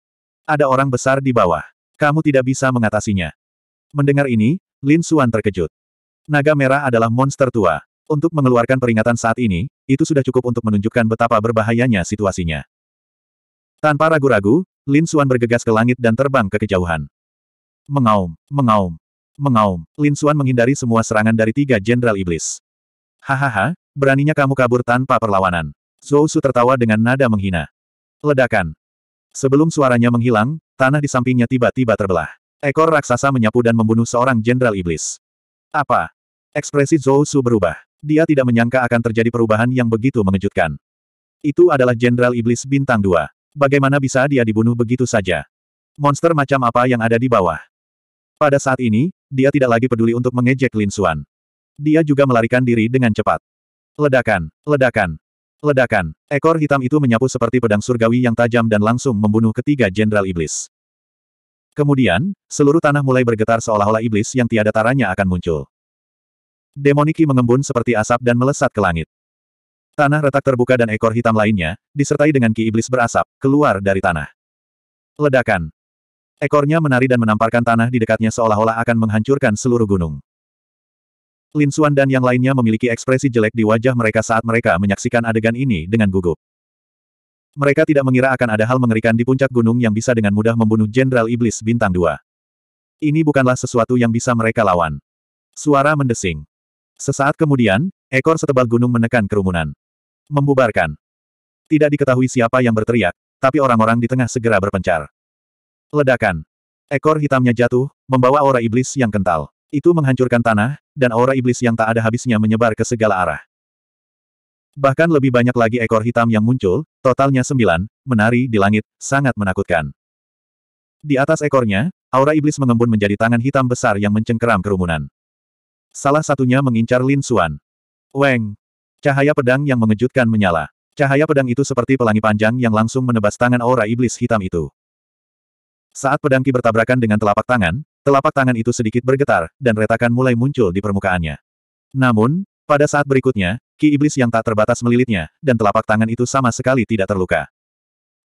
[SPEAKER 1] Ada orang besar di bawah. Kamu tidak bisa mengatasinya. Mendengar ini, Lin Xuan terkejut. Naga merah adalah monster tua. Untuk mengeluarkan peringatan saat ini, itu sudah cukup untuk menunjukkan betapa berbahayanya situasinya. Tanpa ragu-ragu, Lin Xuan bergegas ke langit dan terbang ke kejauhan. Mengaum, mengaum. Mengaum, Lin Xuan menghindari semua serangan dari tiga jenderal iblis. Hahaha, beraninya kamu kabur tanpa perlawanan. Zhou Su tertawa dengan nada menghina. Ledakan. Sebelum suaranya menghilang, tanah di sampingnya tiba-tiba terbelah. Ekor raksasa menyapu dan membunuh seorang jenderal iblis. Apa? Ekspresi Zhou Su berubah. Dia tidak menyangka akan terjadi perubahan yang begitu mengejutkan. Itu adalah jenderal iblis bintang Dua. Bagaimana bisa dia dibunuh begitu saja? Monster macam apa yang ada di bawah? Pada saat ini, dia tidak lagi peduli untuk mengejek Lin Xuan. Dia juga melarikan diri dengan cepat. Ledakan, ledakan, ledakan. Ekor hitam itu menyapu seperti pedang surgawi yang tajam dan langsung membunuh ketiga jenderal iblis. Kemudian, seluruh tanah mulai bergetar seolah-olah iblis yang tiada taranya akan muncul. Demoniki mengembun seperti asap dan melesat ke langit. Tanah retak terbuka dan ekor hitam lainnya, disertai dengan ki iblis berasap, keluar dari tanah. Ledakan, Ekornya menari dan menamparkan tanah di dekatnya seolah-olah akan menghancurkan seluruh gunung. Lin Xuan dan yang lainnya memiliki ekspresi jelek di wajah mereka saat mereka menyaksikan adegan ini dengan gugup. Mereka tidak mengira akan ada hal mengerikan di puncak gunung yang bisa dengan mudah membunuh Jenderal Iblis Bintang 2. Ini bukanlah sesuatu yang bisa mereka lawan. Suara mendesing. Sesaat kemudian, ekor setebal gunung menekan kerumunan. Membubarkan. Tidak diketahui siapa yang berteriak, tapi orang-orang di tengah segera berpencar. Ledakan. Ekor hitamnya jatuh, membawa aura iblis yang kental. Itu menghancurkan tanah, dan aura iblis yang tak ada habisnya menyebar ke segala arah. Bahkan lebih banyak lagi ekor hitam yang muncul, totalnya sembilan, menari di langit, sangat menakutkan. Di atas ekornya, aura iblis mengembun menjadi tangan hitam besar yang mencengkeram kerumunan. Salah satunya mengincar Lin Xuan. Weng! Cahaya pedang yang mengejutkan menyala. Cahaya pedang itu seperti pelangi panjang yang langsung menebas tangan aura iblis hitam itu. Saat pedangki bertabrakan dengan telapak tangan, telapak tangan itu sedikit bergetar, dan retakan mulai muncul di permukaannya. Namun, pada saat berikutnya, Ki Iblis yang tak terbatas melilitnya, dan telapak tangan itu sama sekali tidak terluka.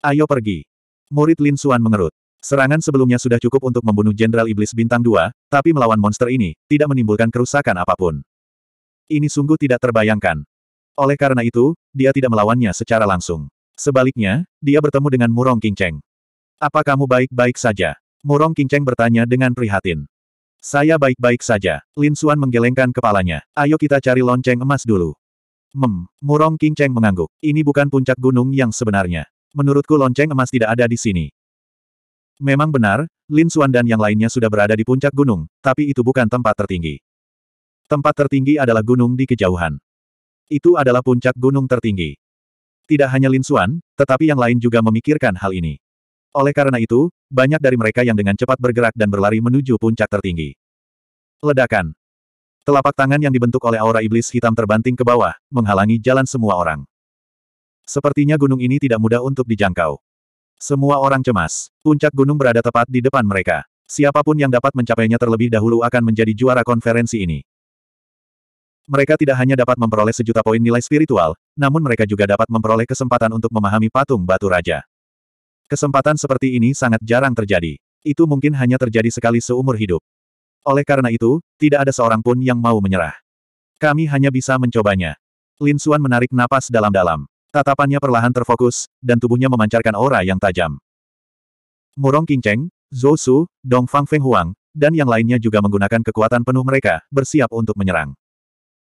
[SPEAKER 1] Ayo pergi. Murid Lin Suan mengerut. Serangan sebelumnya sudah cukup untuk membunuh Jenderal Iblis Bintang 2, tapi melawan monster ini, tidak menimbulkan kerusakan apapun. Ini sungguh tidak terbayangkan. Oleh karena itu, dia tidak melawannya secara langsung. Sebaliknya, dia bertemu dengan Murong King Cheng. Apa kamu baik-baik saja? Murong Kinceng bertanya dengan prihatin. Saya baik-baik saja. Lin Suan menggelengkan kepalanya. Ayo kita cari lonceng emas dulu. Mem, Murong Kinceng mengangguk. Ini bukan puncak gunung yang sebenarnya. Menurutku lonceng emas tidak ada di sini. Memang benar, Lin Suan dan yang lainnya sudah berada di puncak gunung, tapi itu bukan tempat tertinggi. Tempat tertinggi adalah gunung di kejauhan. Itu adalah puncak gunung tertinggi. Tidak hanya Lin Suan, tetapi yang lain juga memikirkan hal ini. Oleh karena itu, banyak dari mereka yang dengan cepat bergerak dan berlari menuju puncak tertinggi. Ledakan. Telapak tangan yang dibentuk oleh aura iblis hitam terbanting ke bawah, menghalangi jalan semua orang. Sepertinya gunung ini tidak mudah untuk dijangkau. Semua orang cemas. Puncak gunung berada tepat di depan mereka. Siapapun yang dapat mencapainya terlebih dahulu akan menjadi juara konferensi ini. Mereka tidak hanya dapat memperoleh sejuta poin nilai spiritual, namun mereka juga dapat memperoleh kesempatan untuk memahami patung batu raja. Kesempatan seperti ini sangat jarang terjadi. Itu mungkin hanya terjadi sekali seumur hidup. Oleh karena itu, tidak ada seorang pun yang mau menyerah. Kami hanya bisa mencobanya. Lin Suan menarik napas dalam-dalam. Tatapannya perlahan terfokus, dan tubuhnya memancarkan aura yang tajam. Murong Qingcheng, Zhou Su, Dong Fang Feng Huang, dan yang lainnya juga menggunakan kekuatan penuh mereka, bersiap untuk menyerang.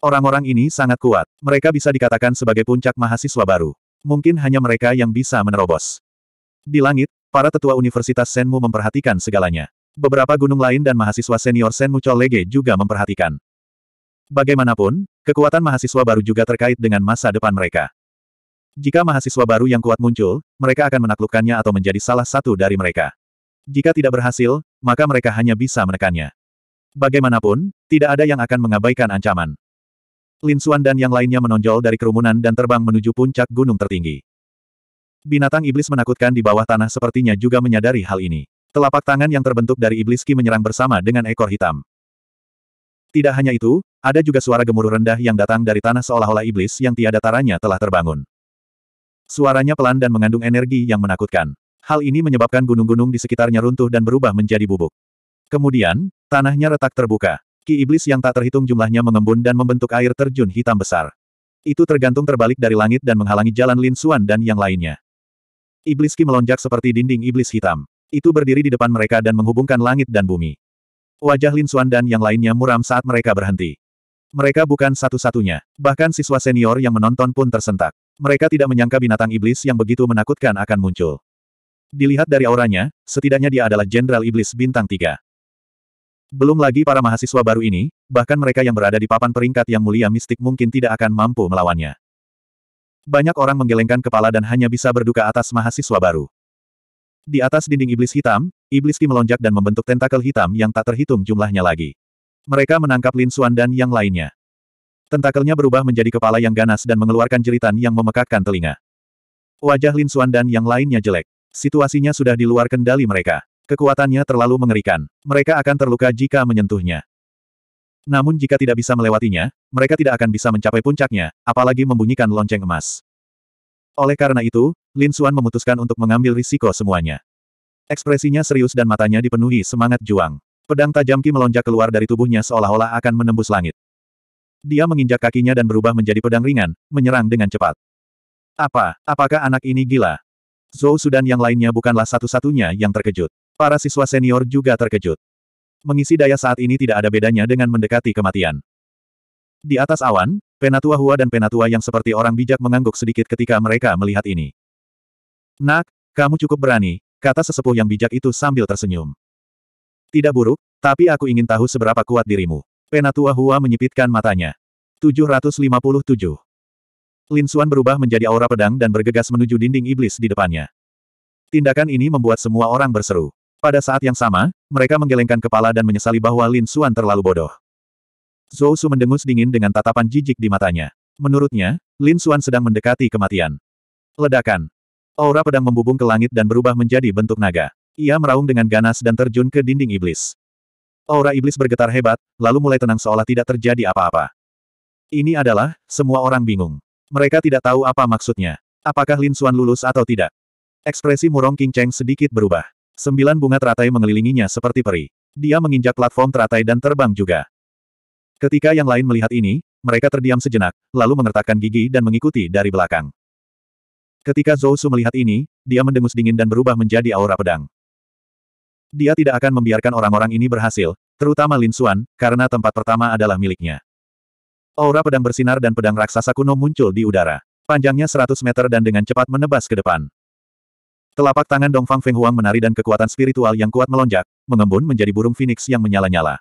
[SPEAKER 1] Orang-orang ini sangat kuat, mereka bisa dikatakan sebagai puncak mahasiswa baru. Mungkin hanya mereka yang bisa menerobos. Di langit, para tetua Universitas Senmu memperhatikan segalanya. Beberapa gunung lain dan mahasiswa senior Senmu Cholege juga memperhatikan. Bagaimanapun, kekuatan mahasiswa baru juga terkait dengan masa depan mereka. Jika mahasiswa baru yang kuat muncul, mereka akan menaklukkannya atau menjadi salah satu dari mereka. Jika tidak berhasil, maka mereka hanya bisa menekannya. Bagaimanapun, tidak ada yang akan mengabaikan ancaman. Lin Suan dan yang lainnya menonjol dari kerumunan dan terbang menuju puncak gunung tertinggi. Binatang iblis menakutkan di bawah tanah sepertinya juga menyadari hal ini. Telapak tangan yang terbentuk dari iblis Ki menyerang bersama dengan ekor hitam. Tidak hanya itu, ada juga suara gemuruh rendah yang datang dari tanah seolah-olah iblis yang tiada taranya telah terbangun. Suaranya pelan dan mengandung energi yang menakutkan. Hal ini menyebabkan gunung-gunung di sekitarnya runtuh dan berubah menjadi bubuk. Kemudian, tanahnya retak terbuka. Ki iblis yang tak terhitung jumlahnya mengembun dan membentuk air terjun hitam besar. Itu tergantung terbalik dari langit dan menghalangi jalan Lin Xuan dan yang lainnya. Iblis Ki melonjak seperti dinding iblis hitam. Itu berdiri di depan mereka dan menghubungkan langit dan bumi. Wajah Lin Xuan dan yang lainnya muram saat mereka berhenti. Mereka bukan satu-satunya. Bahkan siswa senior yang menonton pun tersentak. Mereka tidak menyangka binatang iblis yang begitu menakutkan akan muncul. Dilihat dari auranya, setidaknya dia adalah Jenderal Iblis Bintang 3. Belum lagi para mahasiswa baru ini, bahkan mereka yang berada di papan peringkat yang mulia mistik mungkin tidak akan mampu melawannya banyak orang menggelengkan kepala dan hanya bisa berduka atas mahasiswa baru. Di atas dinding iblis hitam, iblis Ki melonjak dan membentuk tentakel hitam yang tak terhitung jumlahnya lagi. Mereka menangkap Lin Suan dan yang lainnya. Tentakelnya berubah menjadi kepala yang ganas dan mengeluarkan jeritan yang memekakkan telinga. Wajah Lin Suan dan yang lainnya jelek. Situasinya sudah di luar kendali mereka. Kekuatannya terlalu mengerikan. Mereka akan terluka jika menyentuhnya. Namun jika tidak bisa melewatinya, mereka tidak akan bisa mencapai puncaknya, apalagi membunyikan lonceng emas. Oleh karena itu, Lin Suan memutuskan untuk mengambil risiko semuanya. Ekspresinya serius dan matanya dipenuhi semangat juang. Pedang tajam Ki melonjak keluar dari tubuhnya seolah-olah akan menembus langit. Dia menginjak kakinya dan berubah menjadi pedang ringan, menyerang dengan cepat. Apa, apakah anak ini gila? Zhou Sudan yang lainnya bukanlah satu-satunya yang terkejut. Para siswa senior juga terkejut. Mengisi daya saat ini tidak ada bedanya dengan mendekati kematian. Di atas awan, Penatua Hua dan Penatua yang seperti orang bijak mengangguk sedikit ketika mereka melihat ini. Nak, kamu cukup berani, kata sesepuh yang bijak itu sambil tersenyum. Tidak buruk, tapi aku ingin tahu seberapa kuat dirimu. Penatua Hua menyipitkan matanya. 757. Lin Xuan berubah menjadi aura pedang dan bergegas menuju dinding iblis di depannya. Tindakan ini membuat semua orang berseru. Pada saat yang sama, mereka menggelengkan kepala dan menyesali bahwa Lin Xuan terlalu bodoh. Zhou Su mendengus dingin dengan tatapan jijik di matanya. Menurutnya, Lin Xuan sedang mendekati kematian. Ledakan. Aura pedang membubung ke langit dan berubah menjadi bentuk naga. Ia meraung dengan ganas dan terjun ke dinding iblis. Aura iblis bergetar hebat, lalu mulai tenang seolah tidak terjadi apa-apa. Ini adalah, semua orang bingung. Mereka tidak tahu apa maksudnya. Apakah Lin Xuan lulus atau tidak? Ekspresi murong King Cheng sedikit berubah. Sembilan bunga teratai mengelilinginya seperti peri. Dia menginjak platform teratai dan terbang juga. Ketika yang lain melihat ini, mereka terdiam sejenak, lalu mengertakkan gigi dan mengikuti dari belakang. Ketika Zhou Su melihat ini, dia mendengus dingin dan berubah menjadi aura pedang. Dia tidak akan membiarkan orang-orang ini berhasil, terutama Lin Xuan, karena tempat pertama adalah miliknya. Aura pedang bersinar dan pedang raksasa kuno muncul di udara. Panjangnya 100 meter dan dengan cepat menebas ke depan. Telapak tangan Dongfang Feng Huang menari dan kekuatan spiritual yang kuat melonjak, mengembun menjadi burung phoenix yang menyala-nyala.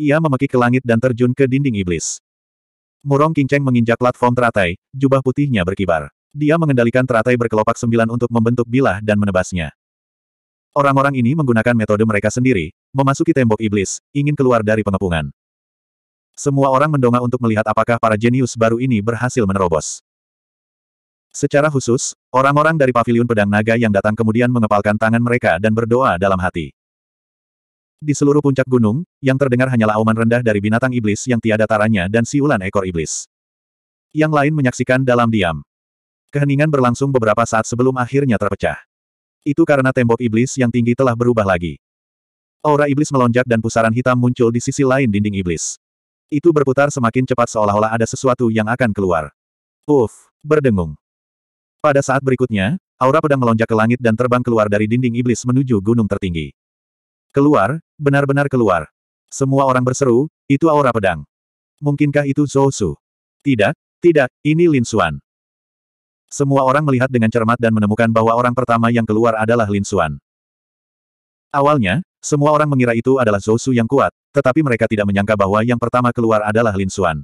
[SPEAKER 1] Ia memekik ke langit dan terjun ke dinding iblis. Murong Kinceng menginjak platform teratai, jubah putihnya berkibar. Dia mengendalikan teratai berkelopak sembilan untuk membentuk bilah dan menebasnya. Orang-orang ini menggunakan metode mereka sendiri, memasuki tembok iblis, ingin keluar dari pengepungan. Semua orang mendongak untuk melihat apakah para jenius baru ini berhasil menerobos. Secara khusus, orang-orang dari paviliun pedang naga yang datang kemudian mengepalkan tangan mereka dan berdoa dalam hati. Di seluruh puncak gunung, yang terdengar hanyalah auman rendah dari binatang iblis yang tiada taranya dan siulan ekor iblis. Yang lain menyaksikan dalam diam. Keheningan berlangsung beberapa saat sebelum akhirnya terpecah. Itu karena tembok iblis yang tinggi telah berubah lagi. Aura iblis melonjak dan pusaran hitam muncul di sisi lain dinding iblis. Itu berputar semakin cepat seolah-olah ada sesuatu yang akan keluar. Uff, berdengung. Pada saat berikutnya, aura pedang melonjak ke langit dan terbang keluar dari dinding iblis menuju gunung tertinggi. Keluar, benar-benar keluar. Semua orang berseru, itu aura pedang. Mungkinkah itu Zhou Tidak, tidak, ini Lin Xuan. Semua orang melihat dengan cermat dan menemukan bahwa orang pertama yang keluar adalah Lin Xuan. Awalnya, semua orang mengira itu adalah Zhou yang kuat, tetapi mereka tidak menyangka bahwa yang pertama keluar adalah Lin Xuan.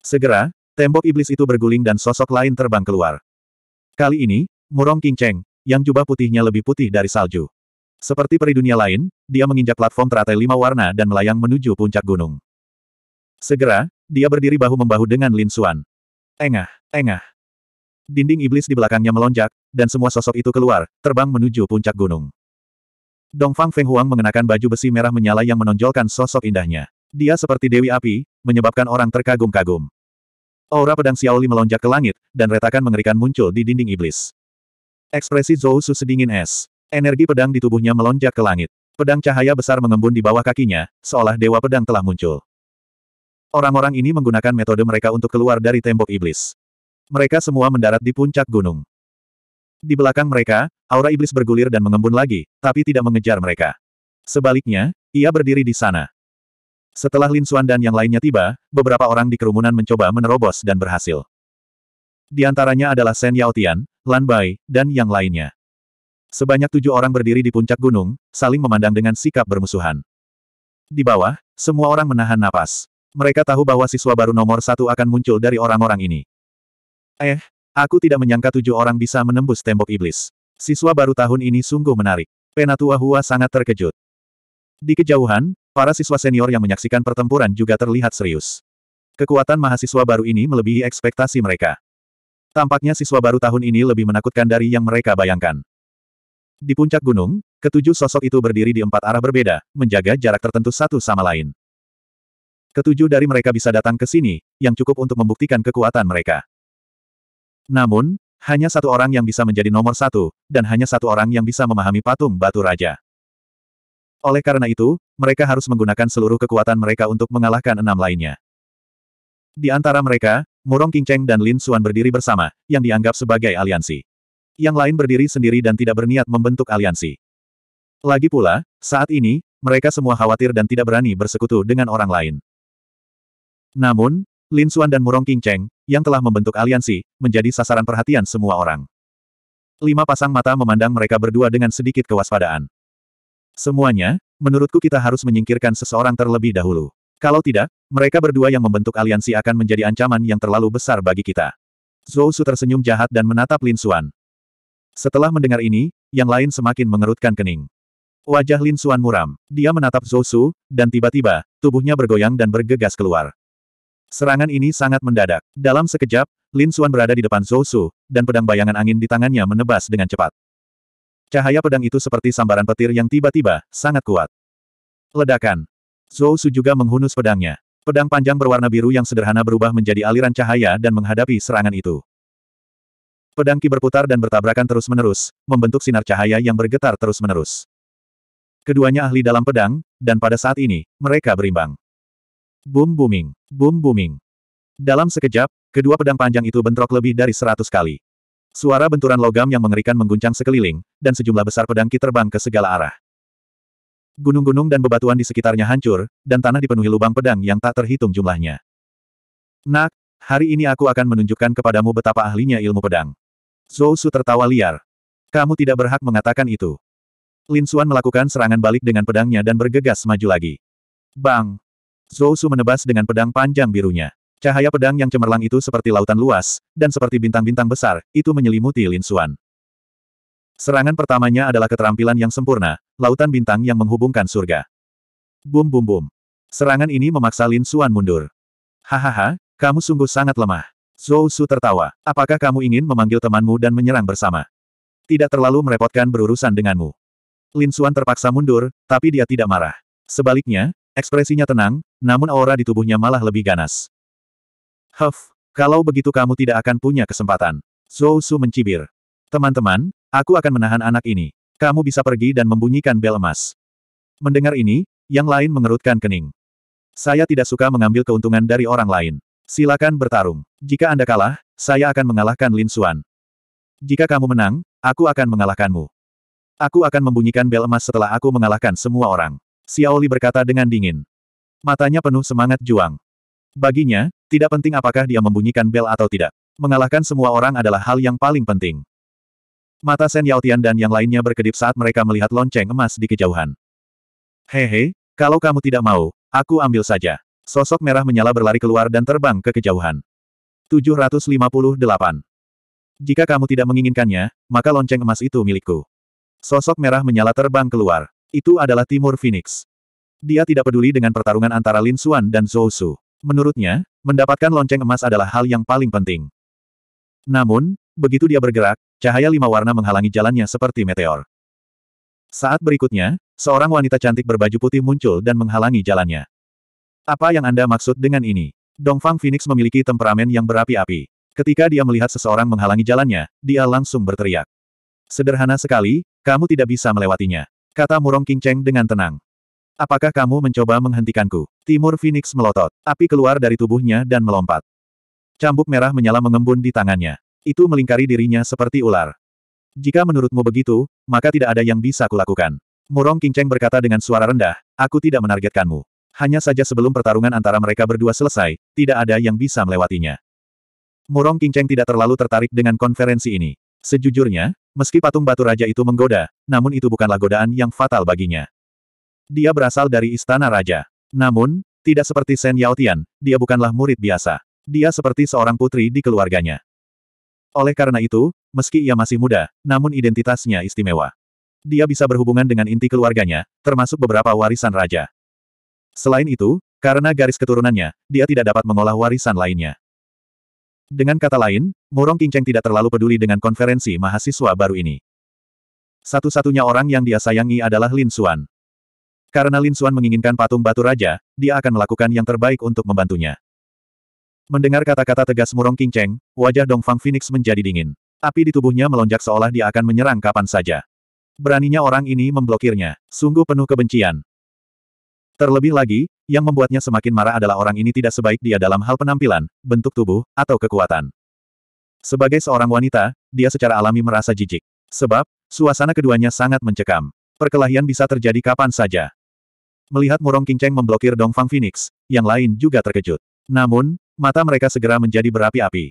[SPEAKER 1] Segera, tembok iblis itu berguling dan sosok lain terbang keluar. Kali ini, murong King Cheng, yang jubah putihnya lebih putih dari salju. Seperti peri dunia lain, dia menginjak platform teratai lima warna dan melayang menuju puncak gunung. Segera, dia berdiri bahu-membahu dengan Lin Xuan. Engah, engah. Dinding iblis di belakangnya melonjak, dan semua sosok itu keluar, terbang menuju puncak gunung. Dongfang Feng Huang mengenakan baju besi merah menyala yang menonjolkan sosok indahnya. Dia seperti Dewi Api, menyebabkan orang terkagum-kagum. Aura pedang Xiaoli melonjak ke langit, dan retakan mengerikan muncul di dinding iblis. Ekspresi Zhou Su sedingin es. Energi pedang di tubuhnya melonjak ke langit. Pedang cahaya besar mengembun di bawah kakinya, seolah dewa pedang telah muncul. Orang-orang ini menggunakan metode mereka untuk keluar dari tembok iblis. Mereka semua mendarat di puncak gunung. Di belakang mereka, aura iblis bergulir dan mengembun lagi, tapi tidak mengejar mereka. Sebaliknya, ia berdiri di sana. Setelah Lin Xuan dan yang lainnya tiba, beberapa orang di kerumunan mencoba menerobos dan berhasil. Di antaranya adalah Shen Tian, Lan Bai, dan yang lainnya. Sebanyak tujuh orang berdiri di puncak gunung, saling memandang dengan sikap bermusuhan. Di bawah, semua orang menahan napas. Mereka tahu bahwa siswa baru nomor satu akan muncul dari orang-orang ini. Eh, aku tidak menyangka tujuh orang bisa menembus tembok iblis. Siswa baru tahun ini sungguh menarik. Penatua Hua sangat terkejut. Di kejauhan, Para siswa senior yang menyaksikan pertempuran juga terlihat serius. Kekuatan mahasiswa baru ini melebihi ekspektasi mereka. Tampaknya siswa baru tahun ini lebih menakutkan dari yang mereka bayangkan. Di puncak gunung, ketujuh sosok itu berdiri di empat arah berbeda, menjaga jarak tertentu satu sama lain. Ketujuh dari mereka bisa datang ke sini, yang cukup untuk membuktikan kekuatan mereka. Namun, hanya satu orang yang bisa menjadi nomor satu, dan hanya satu orang yang bisa memahami patung batu raja. Oleh karena itu, mereka harus menggunakan seluruh kekuatan mereka untuk mengalahkan enam lainnya. Di antara mereka, Murong Qingcheng dan Lin Xuan berdiri bersama, yang dianggap sebagai aliansi. Yang lain berdiri sendiri dan tidak berniat membentuk aliansi. Lagi pula, saat ini, mereka semua khawatir dan tidak berani bersekutu dengan orang lain. Namun, Lin Xuan dan Murong Qingcheng, yang telah membentuk aliansi, menjadi sasaran perhatian semua orang. Lima pasang mata memandang mereka berdua dengan sedikit kewaspadaan. Semuanya, menurutku kita harus menyingkirkan seseorang terlebih dahulu. Kalau tidak, mereka berdua yang membentuk aliansi akan menjadi ancaman yang terlalu besar bagi kita. Zhou Su tersenyum jahat dan menatap Lin Xuan. Setelah mendengar ini, yang lain semakin mengerutkan kening. Wajah Lin Xuan muram. Dia menatap Zhou Su, dan tiba-tiba, tubuhnya bergoyang dan bergegas keluar. Serangan ini sangat mendadak. Dalam sekejap, Lin Xuan berada di depan Zhou Su, dan pedang bayangan angin di tangannya menebas dengan cepat. Cahaya pedang itu seperti sambaran petir yang tiba-tiba, sangat kuat. Ledakan. Zhou Su juga menghunus pedangnya. Pedang panjang berwarna biru yang sederhana berubah menjadi aliran cahaya dan menghadapi serangan itu. Pedang Ki berputar dan bertabrakan terus-menerus, membentuk sinar cahaya yang bergetar terus-menerus. Keduanya ahli dalam pedang, dan pada saat ini, mereka berimbang. Boom booming, boom booming. Dalam sekejap, kedua pedang panjang itu bentrok lebih dari seratus kali. Suara benturan logam yang mengerikan mengguncang sekeliling, dan sejumlah besar pedang kiterbang terbang ke segala arah. Gunung-gunung dan bebatuan di sekitarnya hancur, dan tanah dipenuhi lubang pedang yang tak terhitung jumlahnya. Nak, hari ini aku akan menunjukkan kepadamu betapa ahlinya ilmu pedang. Zhou Su tertawa liar. Kamu tidak berhak mengatakan itu. Lin Xuan melakukan serangan balik dengan pedangnya dan bergegas maju lagi. Bang! Zhou Su menebas dengan pedang panjang birunya. Cahaya pedang yang cemerlang itu seperti lautan luas, dan seperti bintang-bintang besar, itu menyelimuti Lin Xuan. Serangan pertamanya adalah keterampilan yang sempurna, lautan bintang yang menghubungkan surga. Bum bum bum. Serangan ini memaksa Lin Xuan mundur. Hahaha, kamu sungguh sangat lemah. Zhou Su tertawa. Apakah kamu ingin memanggil temanmu dan menyerang bersama? Tidak terlalu merepotkan berurusan denganmu. Lin Xuan terpaksa mundur, tapi dia tidak marah. Sebaliknya, ekspresinya tenang, namun aura di tubuhnya malah lebih ganas. Huff, kalau begitu kamu tidak akan punya kesempatan. Zhou Su mencibir. Teman-teman, aku akan menahan anak ini. Kamu bisa pergi dan membunyikan bel emas. Mendengar ini, yang lain mengerutkan kening. Saya tidak suka mengambil keuntungan dari orang lain. Silakan bertarung. Jika Anda kalah, saya akan mengalahkan Lin Xuan. Jika kamu menang, aku akan mengalahkanmu. Aku akan membunyikan bel emas setelah aku mengalahkan semua orang. Xiaoli berkata dengan dingin. Matanya penuh semangat juang. Baginya, tidak penting apakah dia membunyikan bel atau tidak. Mengalahkan semua orang adalah hal yang paling penting. Mata Sen Yaotian dan yang lainnya berkedip saat mereka melihat lonceng emas di kejauhan. Hehe, kalau kamu tidak mau, aku ambil saja. Sosok merah menyala berlari keluar dan terbang ke kejauhan. 758. Jika kamu tidak menginginkannya, maka lonceng emas itu milikku. Sosok merah menyala terbang keluar. Itu adalah Timur Phoenix. Dia tidak peduli dengan pertarungan antara Lin Xuan dan Zhou Su. Menurutnya, Mendapatkan lonceng emas adalah hal yang paling penting. Namun, begitu dia bergerak, cahaya lima warna menghalangi jalannya seperti meteor. Saat berikutnya, seorang wanita cantik berbaju putih muncul dan menghalangi jalannya. Apa yang Anda maksud dengan ini? Dongfang Phoenix memiliki temperamen yang berapi-api. Ketika dia melihat seseorang menghalangi jalannya, dia langsung berteriak. Sederhana sekali, kamu tidak bisa melewatinya. Kata Murong King Cheng dengan tenang. Apakah kamu mencoba menghentikanku? Timur Phoenix melotot. Api keluar dari tubuhnya dan melompat. Cambuk merah menyala mengembun di tangannya. Itu melingkari dirinya seperti ular. Jika menurutmu begitu, maka tidak ada yang bisa kulakukan. Murong Kinceng berkata dengan suara rendah, aku tidak menargetkanmu. Hanya saja sebelum pertarungan antara mereka berdua selesai, tidak ada yang bisa melewatinya. Murong Kinceng tidak terlalu tertarik dengan konferensi ini. Sejujurnya, meski patung batu raja itu menggoda, namun itu bukanlah godaan yang fatal baginya. Dia berasal dari istana raja. Namun, tidak seperti Shen Tian, dia bukanlah murid biasa. Dia seperti seorang putri di keluarganya. Oleh karena itu, meski ia masih muda, namun identitasnya istimewa. Dia bisa berhubungan dengan inti keluarganya, termasuk beberapa warisan raja. Selain itu, karena garis keturunannya, dia tidak dapat mengolah warisan lainnya. Dengan kata lain, Murong Kingcheng tidak terlalu peduli dengan konferensi mahasiswa baru ini. Satu-satunya orang yang dia sayangi adalah Lin Xuan. Karena Lin Xuan menginginkan patung batu raja, dia akan melakukan yang terbaik untuk membantunya. Mendengar kata-kata tegas murong King Cheng, wajah Dongfang Phoenix menjadi dingin. Api di tubuhnya melonjak seolah dia akan menyerang kapan saja. Beraninya orang ini memblokirnya, sungguh penuh kebencian. Terlebih lagi, yang membuatnya semakin marah adalah orang ini tidak sebaik dia dalam hal penampilan, bentuk tubuh, atau kekuatan. Sebagai seorang wanita, dia secara alami merasa jijik. Sebab, suasana keduanya sangat mencekam. Perkelahian bisa terjadi kapan saja. Melihat murong kinceng memblokir Dongfang Phoenix, yang lain juga terkejut. Namun, mata mereka segera menjadi berapi-api.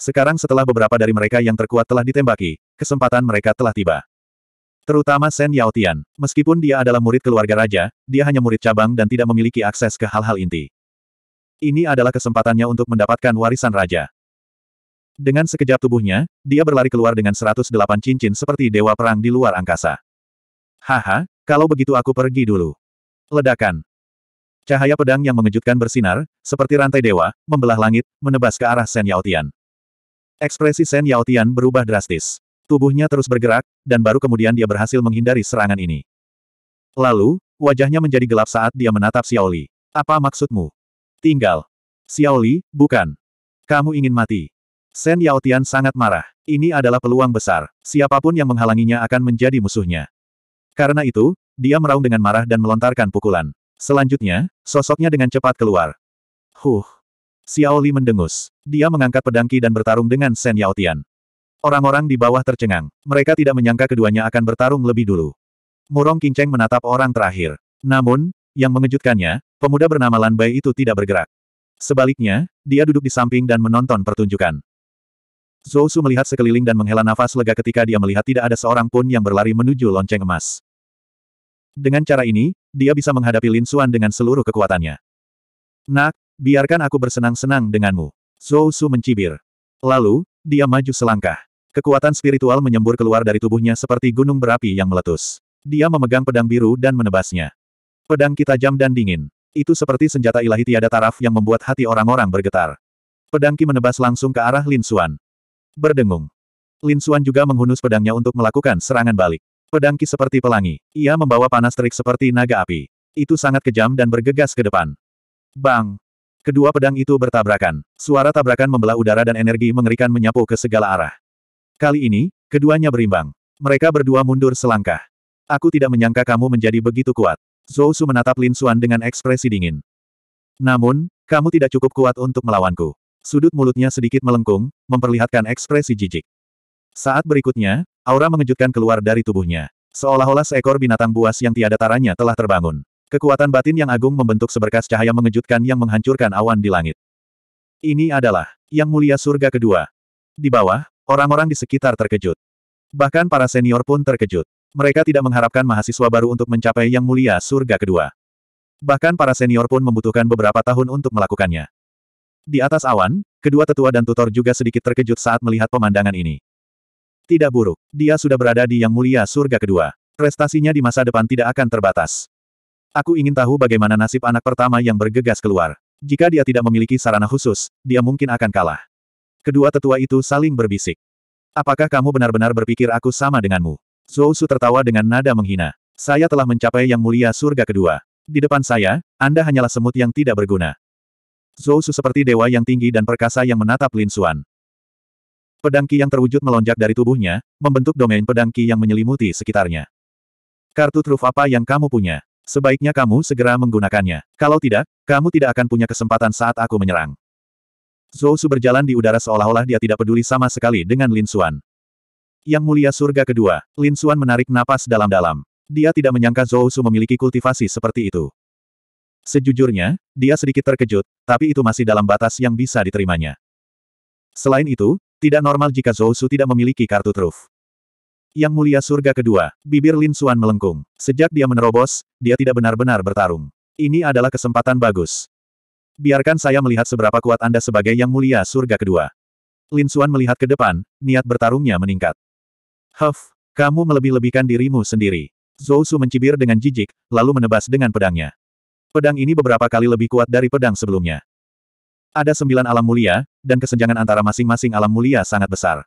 [SPEAKER 1] Sekarang setelah beberapa dari mereka yang terkuat telah ditembaki, kesempatan mereka telah tiba. Terutama Shen Yao Tian. Meskipun dia adalah murid keluarga raja, dia hanya murid cabang dan tidak memiliki akses ke hal-hal inti. Ini adalah kesempatannya untuk mendapatkan warisan raja. Dengan sekejap tubuhnya, dia berlari keluar dengan 108 cincin seperti dewa perang di luar angkasa. Haha, kalau begitu aku pergi dulu. Ledakan. Cahaya pedang yang mengejutkan bersinar, seperti rantai dewa, membelah langit, menebas ke arah Shen Yaotian. Ekspresi Shen Yaotian berubah drastis. Tubuhnya terus bergerak, dan baru kemudian dia berhasil menghindari serangan ini. Lalu, wajahnya menjadi gelap saat dia menatap Xiaoli. Apa maksudmu? Tinggal. Xiaoli, bukan. Kamu ingin mati. Shen Yaotian sangat marah. Ini adalah peluang besar. Siapapun yang menghalanginya akan menjadi musuhnya. Karena itu, dia meraung dengan marah dan melontarkan pukulan. Selanjutnya, sosoknya dengan cepat keluar. Huh. Xiao Li mendengus. Dia mengangkat pedangki dan bertarung dengan Shen Tian. Orang-orang di bawah tercengang. Mereka tidak menyangka keduanya akan bertarung lebih dulu. Murong Kinceng menatap orang terakhir. Namun, yang mengejutkannya, pemuda bernama Lan Bai itu tidak bergerak. Sebaliknya, dia duduk di samping dan menonton pertunjukan. Zhou Su melihat sekeliling dan menghela nafas lega ketika dia melihat tidak ada seorang pun yang berlari menuju lonceng emas. Dengan cara ini, dia bisa menghadapi Lin Xuan dengan seluruh kekuatannya. Nak, biarkan aku bersenang-senang denganmu. Zhou Su mencibir. Lalu, dia maju selangkah. Kekuatan spiritual menyembur keluar dari tubuhnya seperti gunung berapi yang meletus. Dia memegang pedang biru dan menebasnya. Pedang kita tajam dan dingin. Itu seperti senjata ilahi tiada taraf yang membuat hati orang-orang bergetar. Pedang Ki menebas langsung ke arah Lin Xuan. Berdengung. Lin Xuan juga menghunus pedangnya untuk melakukan serangan balik. Pedangki seperti pelangi. Ia membawa panas terik seperti naga api. Itu sangat kejam dan bergegas ke depan. Bang! Kedua pedang itu bertabrakan. Suara tabrakan membelah udara dan energi mengerikan menyapu ke segala arah. Kali ini, keduanya berimbang. Mereka berdua mundur selangkah. Aku tidak menyangka kamu menjadi begitu kuat. Zhou Su menatap Lin Xuan dengan ekspresi dingin. Namun, kamu tidak cukup kuat untuk melawanku. Sudut mulutnya sedikit melengkung, memperlihatkan ekspresi jijik. Saat berikutnya, aura mengejutkan keluar dari tubuhnya. Seolah-olah seekor binatang buas yang tiada taranya telah terbangun. Kekuatan batin yang agung membentuk seberkas cahaya mengejutkan yang menghancurkan awan di langit. Ini adalah yang mulia surga kedua. Di bawah, orang-orang di sekitar terkejut. Bahkan para senior pun terkejut. Mereka tidak mengharapkan mahasiswa baru untuk mencapai yang mulia surga kedua. Bahkan para senior pun membutuhkan beberapa tahun untuk melakukannya. Di atas awan, kedua tetua dan tutor juga sedikit terkejut saat melihat pemandangan ini. Tidak buruk. Dia sudah berada di yang mulia surga kedua. Prestasinya di masa depan tidak akan terbatas. Aku ingin tahu bagaimana nasib anak pertama yang bergegas keluar. Jika dia tidak memiliki sarana khusus, dia mungkin akan kalah. Kedua tetua itu saling berbisik. Apakah kamu benar-benar berpikir aku sama denganmu? Zhou Su tertawa dengan nada menghina. Saya telah mencapai yang mulia surga kedua. Di depan saya, Anda hanyalah semut yang tidak berguna. Zhou Su seperti dewa yang tinggi dan perkasa yang menatap Lin Xuan. Pedang Ki yang terwujud melonjak dari tubuhnya, membentuk domain pedang Ki yang menyelimuti sekitarnya. Kartu truf apa yang kamu punya? Sebaiknya kamu segera menggunakannya. Kalau tidak, kamu tidak akan punya kesempatan saat aku menyerang. Zhou Su berjalan di udara seolah-olah dia tidak peduli sama sekali dengan Lin Xuan. Yang mulia surga kedua, Lin Xuan menarik napas dalam-dalam. Dia tidak menyangka Zhou Su memiliki kultivasi seperti itu. Sejujurnya, dia sedikit terkejut, tapi itu masih dalam batas yang bisa diterimanya. Selain itu, tidak normal jika Zhou Su tidak memiliki kartu truf. Yang mulia surga kedua, bibir Lin Suan melengkung. Sejak dia menerobos, dia tidak benar-benar bertarung. Ini adalah kesempatan bagus. Biarkan saya melihat seberapa kuat Anda sebagai yang mulia surga kedua. Lin Suan melihat ke depan, niat bertarungnya meningkat. Huff, kamu melebih-lebihkan dirimu sendiri. Zhou Su mencibir dengan jijik, lalu menebas dengan pedangnya. Pedang ini beberapa kali lebih kuat dari pedang sebelumnya. Ada sembilan alam mulia, dan kesenjangan antara masing-masing alam mulia sangat besar.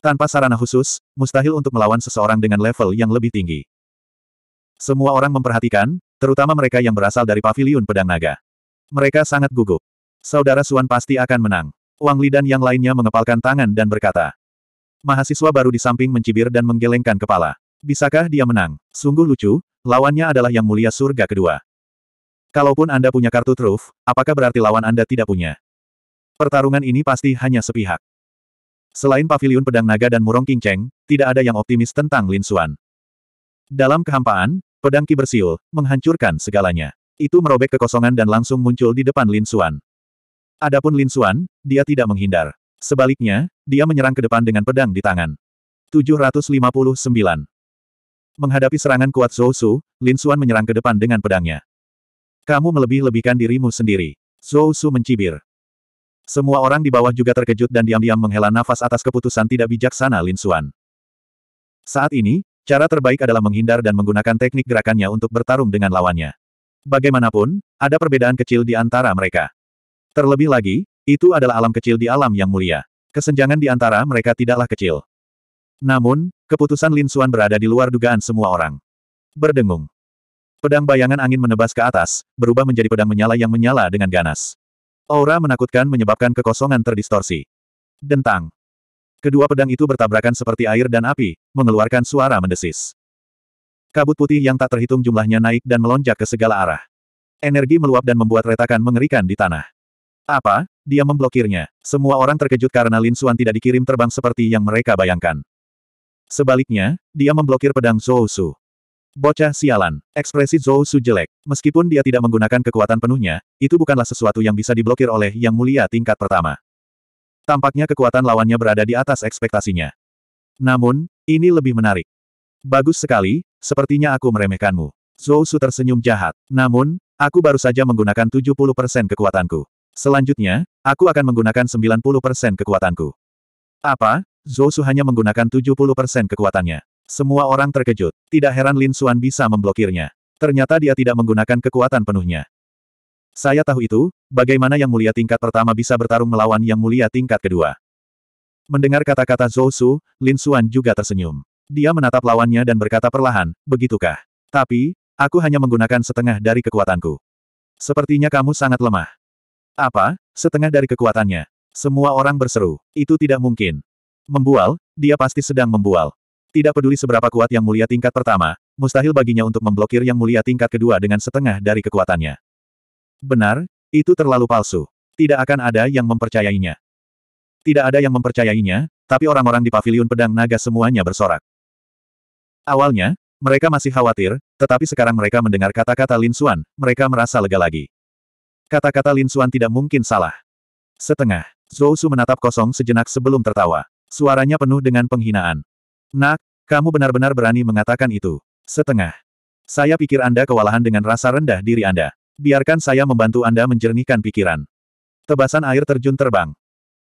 [SPEAKER 1] Tanpa sarana khusus, mustahil untuk melawan seseorang dengan level yang lebih tinggi. Semua orang memperhatikan, terutama mereka yang berasal dari paviliun pedang naga. Mereka sangat gugup. Saudara Suan pasti akan menang. Wang Li dan yang lainnya mengepalkan tangan dan berkata. Mahasiswa baru di samping mencibir dan menggelengkan kepala. Bisakah dia menang? Sungguh lucu, lawannya adalah yang mulia surga kedua. Kalaupun Anda punya kartu truf, apakah berarti lawan Anda tidak punya? Pertarungan ini pasti hanya sepihak. Selain paviliun pedang naga dan murong kinceng, tidak ada yang optimis tentang Lin Xuan. Dalam kehampaan, pedang Ki menghancurkan segalanya. Itu merobek kekosongan dan langsung muncul di depan Lin Xuan. Adapun Lin Xuan, dia tidak menghindar. Sebaliknya, dia menyerang ke depan dengan pedang di tangan. 759. Menghadapi serangan kuat Zhou Su, Lin Xuan menyerang ke depan dengan pedangnya. Kamu melebih-lebihkan dirimu sendiri. Zhou Su mencibir. Semua orang di bawah juga terkejut dan diam-diam menghela nafas atas keputusan tidak bijaksana Lin Xuan. Saat ini, cara terbaik adalah menghindar dan menggunakan teknik gerakannya untuk bertarung dengan lawannya. Bagaimanapun, ada perbedaan kecil di antara mereka. Terlebih lagi, itu adalah alam kecil di alam yang mulia. Kesenjangan di antara mereka tidaklah kecil. Namun, keputusan Lin Xuan berada di luar dugaan semua orang. Berdengung. Pedang bayangan angin menebas ke atas, berubah menjadi pedang menyala yang menyala dengan ganas. Aura menakutkan menyebabkan kekosongan terdistorsi. Dentang. Kedua pedang itu bertabrakan seperti air dan api, mengeluarkan suara mendesis. Kabut putih yang tak terhitung jumlahnya naik dan melonjak ke segala arah. Energi meluap dan membuat retakan mengerikan di tanah. Apa? Dia memblokirnya. Semua orang terkejut karena Lin Xuan tidak dikirim terbang seperti yang mereka bayangkan. Sebaliknya, dia memblokir pedang Zhou Su. Bocah sialan. Ekspresi Zhou Su jelek. Meskipun dia tidak menggunakan kekuatan penuhnya, itu bukanlah sesuatu yang bisa diblokir oleh Yang Mulia tingkat pertama. Tampaknya kekuatan lawannya berada di atas ekspektasinya. Namun, ini lebih menarik. Bagus sekali, sepertinya aku meremehkanmu. Zhou Su tersenyum jahat. Namun, aku baru saja menggunakan 70% kekuatanku. Selanjutnya, aku akan menggunakan 90% kekuatanku. Apa? Zhou hanya menggunakan 70% kekuatannya. Semua orang terkejut. Tidak heran Lin Suan bisa memblokirnya. Ternyata dia tidak menggunakan kekuatan penuhnya. Saya tahu itu, bagaimana yang mulia tingkat pertama bisa bertarung melawan yang mulia tingkat kedua. Mendengar kata-kata Zhou Su, Lin Suan juga tersenyum. Dia menatap lawannya dan berkata perlahan, begitukah? Tapi, aku hanya menggunakan setengah dari kekuatanku. Sepertinya kamu sangat lemah. Apa? Setengah dari kekuatannya. Semua orang berseru. Itu tidak mungkin. Membual, dia pasti sedang membual. Tidak peduli seberapa kuat yang mulia tingkat pertama, mustahil baginya untuk memblokir yang mulia tingkat kedua dengan setengah dari kekuatannya. Benar, itu terlalu palsu. Tidak akan ada yang mempercayainya. Tidak ada yang mempercayainya, tapi orang-orang di paviliun pedang naga semuanya bersorak. Awalnya, mereka masih khawatir, tetapi sekarang mereka mendengar kata-kata Lin Xuan, mereka merasa lega lagi. Kata-kata Lin Xuan tidak mungkin salah. Setengah, Zhou Su menatap kosong sejenak sebelum tertawa. Suaranya penuh dengan penghinaan. Nak, kamu benar-benar berani mengatakan itu. Setengah. Saya pikir Anda kewalahan dengan rasa rendah diri Anda. Biarkan saya membantu Anda menjernihkan pikiran. Tebasan air terjun terbang.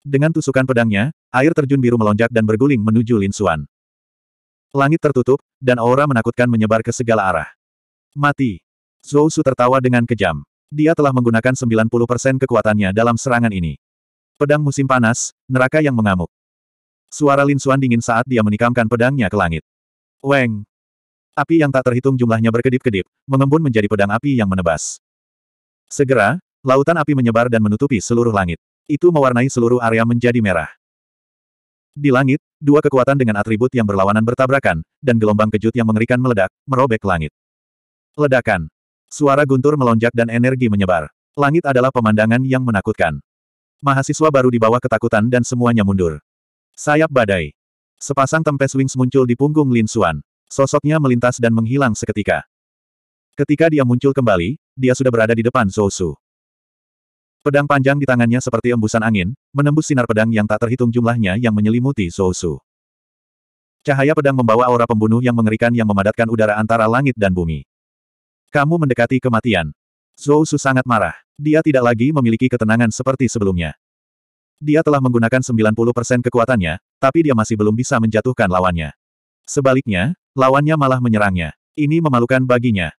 [SPEAKER 1] Dengan tusukan pedangnya, air terjun biru melonjak dan berguling menuju Lin Xuan. Langit tertutup, dan aura menakutkan menyebar ke segala arah. Mati. Zhou Su tertawa dengan kejam. Dia telah menggunakan 90% kekuatannya dalam serangan ini. Pedang musim panas, neraka yang mengamuk. Suara Lin Suan dingin saat dia menikamkan pedangnya ke langit. Weng! Api yang tak terhitung jumlahnya berkedip-kedip, mengembun menjadi pedang api yang menebas. Segera, lautan api menyebar dan menutupi seluruh langit. Itu mewarnai seluruh area menjadi merah. Di langit, dua kekuatan dengan atribut yang berlawanan bertabrakan, dan gelombang kejut yang mengerikan meledak, merobek langit. Ledakan. Suara guntur melonjak dan energi menyebar. Langit adalah pemandangan yang menakutkan. Mahasiswa baru dibawa ketakutan dan semuanya mundur. Sayap badai. Sepasang tempes wings muncul di punggung Lin Xuan. Sosoknya melintas dan menghilang seketika. Ketika dia muncul kembali, dia sudah berada di depan Zhou Su. Pedang panjang di tangannya seperti embusan angin, menembus sinar pedang yang tak terhitung jumlahnya yang menyelimuti Zhou Su. Cahaya pedang membawa aura pembunuh yang mengerikan yang memadatkan udara antara langit dan bumi. Kamu mendekati kematian. Zhou Su sangat marah. Dia tidak lagi memiliki ketenangan seperti sebelumnya. Dia telah menggunakan 90% kekuatannya, tapi dia masih belum bisa menjatuhkan lawannya. Sebaliknya, lawannya malah menyerangnya. Ini memalukan baginya.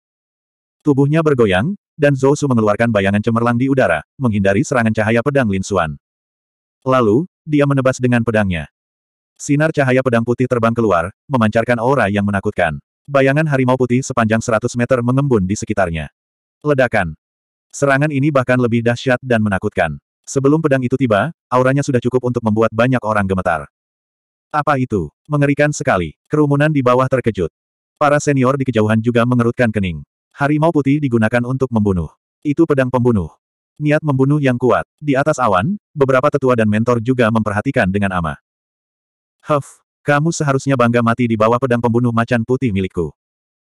[SPEAKER 1] Tubuhnya bergoyang, dan Zhou Su mengeluarkan bayangan cemerlang di udara, menghindari serangan cahaya pedang Lin Xuan. Lalu, dia menebas dengan pedangnya. Sinar cahaya pedang putih terbang keluar, memancarkan aura yang menakutkan. Bayangan harimau putih sepanjang 100 meter mengembun di sekitarnya. Ledakan. Serangan ini bahkan lebih dahsyat dan menakutkan. Sebelum pedang itu tiba, auranya sudah cukup untuk membuat banyak orang gemetar. Apa itu? Mengerikan sekali. Kerumunan di bawah terkejut. Para senior di kejauhan juga mengerutkan kening. Harimau putih digunakan untuk membunuh. Itu pedang pembunuh. Niat membunuh yang kuat. Di atas awan, beberapa tetua dan mentor juga memperhatikan dengan aman. Huff, kamu seharusnya bangga mati di bawah pedang pembunuh macan putih milikku.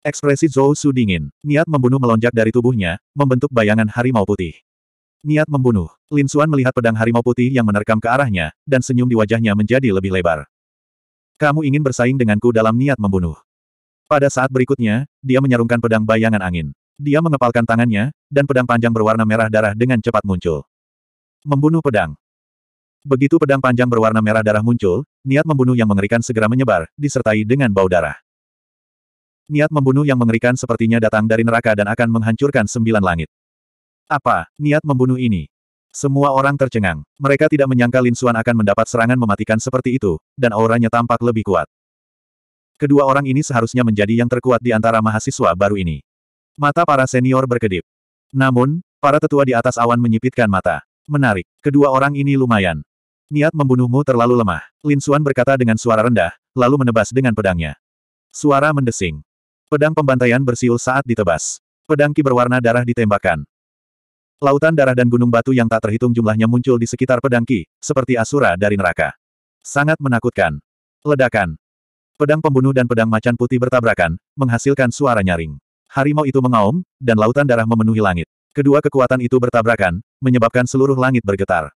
[SPEAKER 1] Ekspresi Zhou Su dingin. Niat membunuh melonjak dari tubuhnya, membentuk bayangan harimau putih. Niat membunuh. Lin Suan melihat pedang harimau putih yang menerkam ke arahnya, dan senyum di wajahnya menjadi lebih lebar. Kamu ingin bersaing denganku dalam niat membunuh. Pada saat berikutnya, dia menyarungkan pedang bayangan angin. Dia mengepalkan tangannya, dan pedang panjang berwarna merah darah dengan cepat muncul. Membunuh pedang. Begitu pedang panjang berwarna merah darah muncul, niat membunuh yang mengerikan segera menyebar, disertai dengan bau darah. Niat membunuh yang mengerikan sepertinya datang dari neraka dan akan menghancurkan sembilan langit. Apa, niat membunuh ini? Semua orang tercengang. Mereka tidak menyangka Lin Xuan akan mendapat serangan mematikan seperti itu, dan auranya tampak lebih kuat. Kedua orang ini seharusnya menjadi yang terkuat di antara mahasiswa baru ini. Mata para senior berkedip. Namun, para tetua di atas awan menyipitkan mata. Menarik, kedua orang ini lumayan. Niat membunuhmu terlalu lemah, Lin Xuan berkata dengan suara rendah, lalu menebas dengan pedangnya. Suara mendesing. Pedang pembantaian bersiul saat ditebas. Pedang ki berwarna darah ditembakkan. Lautan darah dan gunung batu yang tak terhitung jumlahnya muncul di sekitar pedang Ki, seperti asura dari neraka. Sangat menakutkan. Ledakan. Pedang pembunuh dan pedang macan putih bertabrakan, menghasilkan suara nyaring. Harimau itu mengaum, dan lautan darah memenuhi langit. Kedua kekuatan itu bertabrakan, menyebabkan seluruh langit bergetar.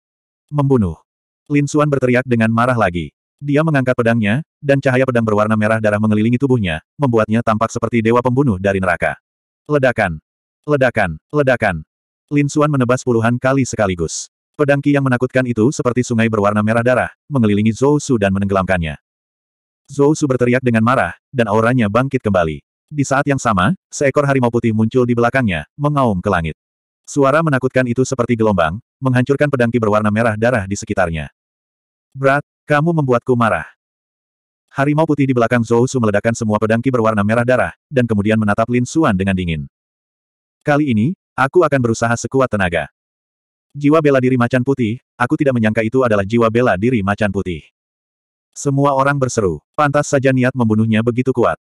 [SPEAKER 1] Membunuh. Lin Xuan berteriak dengan marah lagi. Dia mengangkat pedangnya, dan cahaya pedang berwarna merah darah mengelilingi tubuhnya, membuatnya tampak seperti dewa pembunuh dari neraka. Ledakan. Ledakan. Ledakan. Lin Suan menebas puluhan kali sekaligus. Pedangki yang menakutkan itu seperti sungai berwarna merah darah, mengelilingi Zhou Su dan menenggelamkannya. Zhou Su berteriak dengan marah, dan auranya bangkit kembali. Di saat yang sama, seekor harimau putih muncul di belakangnya, mengaum ke langit. Suara menakutkan itu seperti gelombang, menghancurkan pedangki berwarna merah darah di sekitarnya. Brat, kamu membuatku marah. Harimau putih di belakang Zhou Su meledakkan semua pedangki berwarna merah darah, dan kemudian menatap Lin Suan dengan dingin. Kali ini, Aku akan berusaha sekuat tenaga. Jiwa bela diri macan putih, aku tidak menyangka itu adalah jiwa bela diri macan putih. Semua orang berseru, pantas saja niat membunuhnya begitu kuat.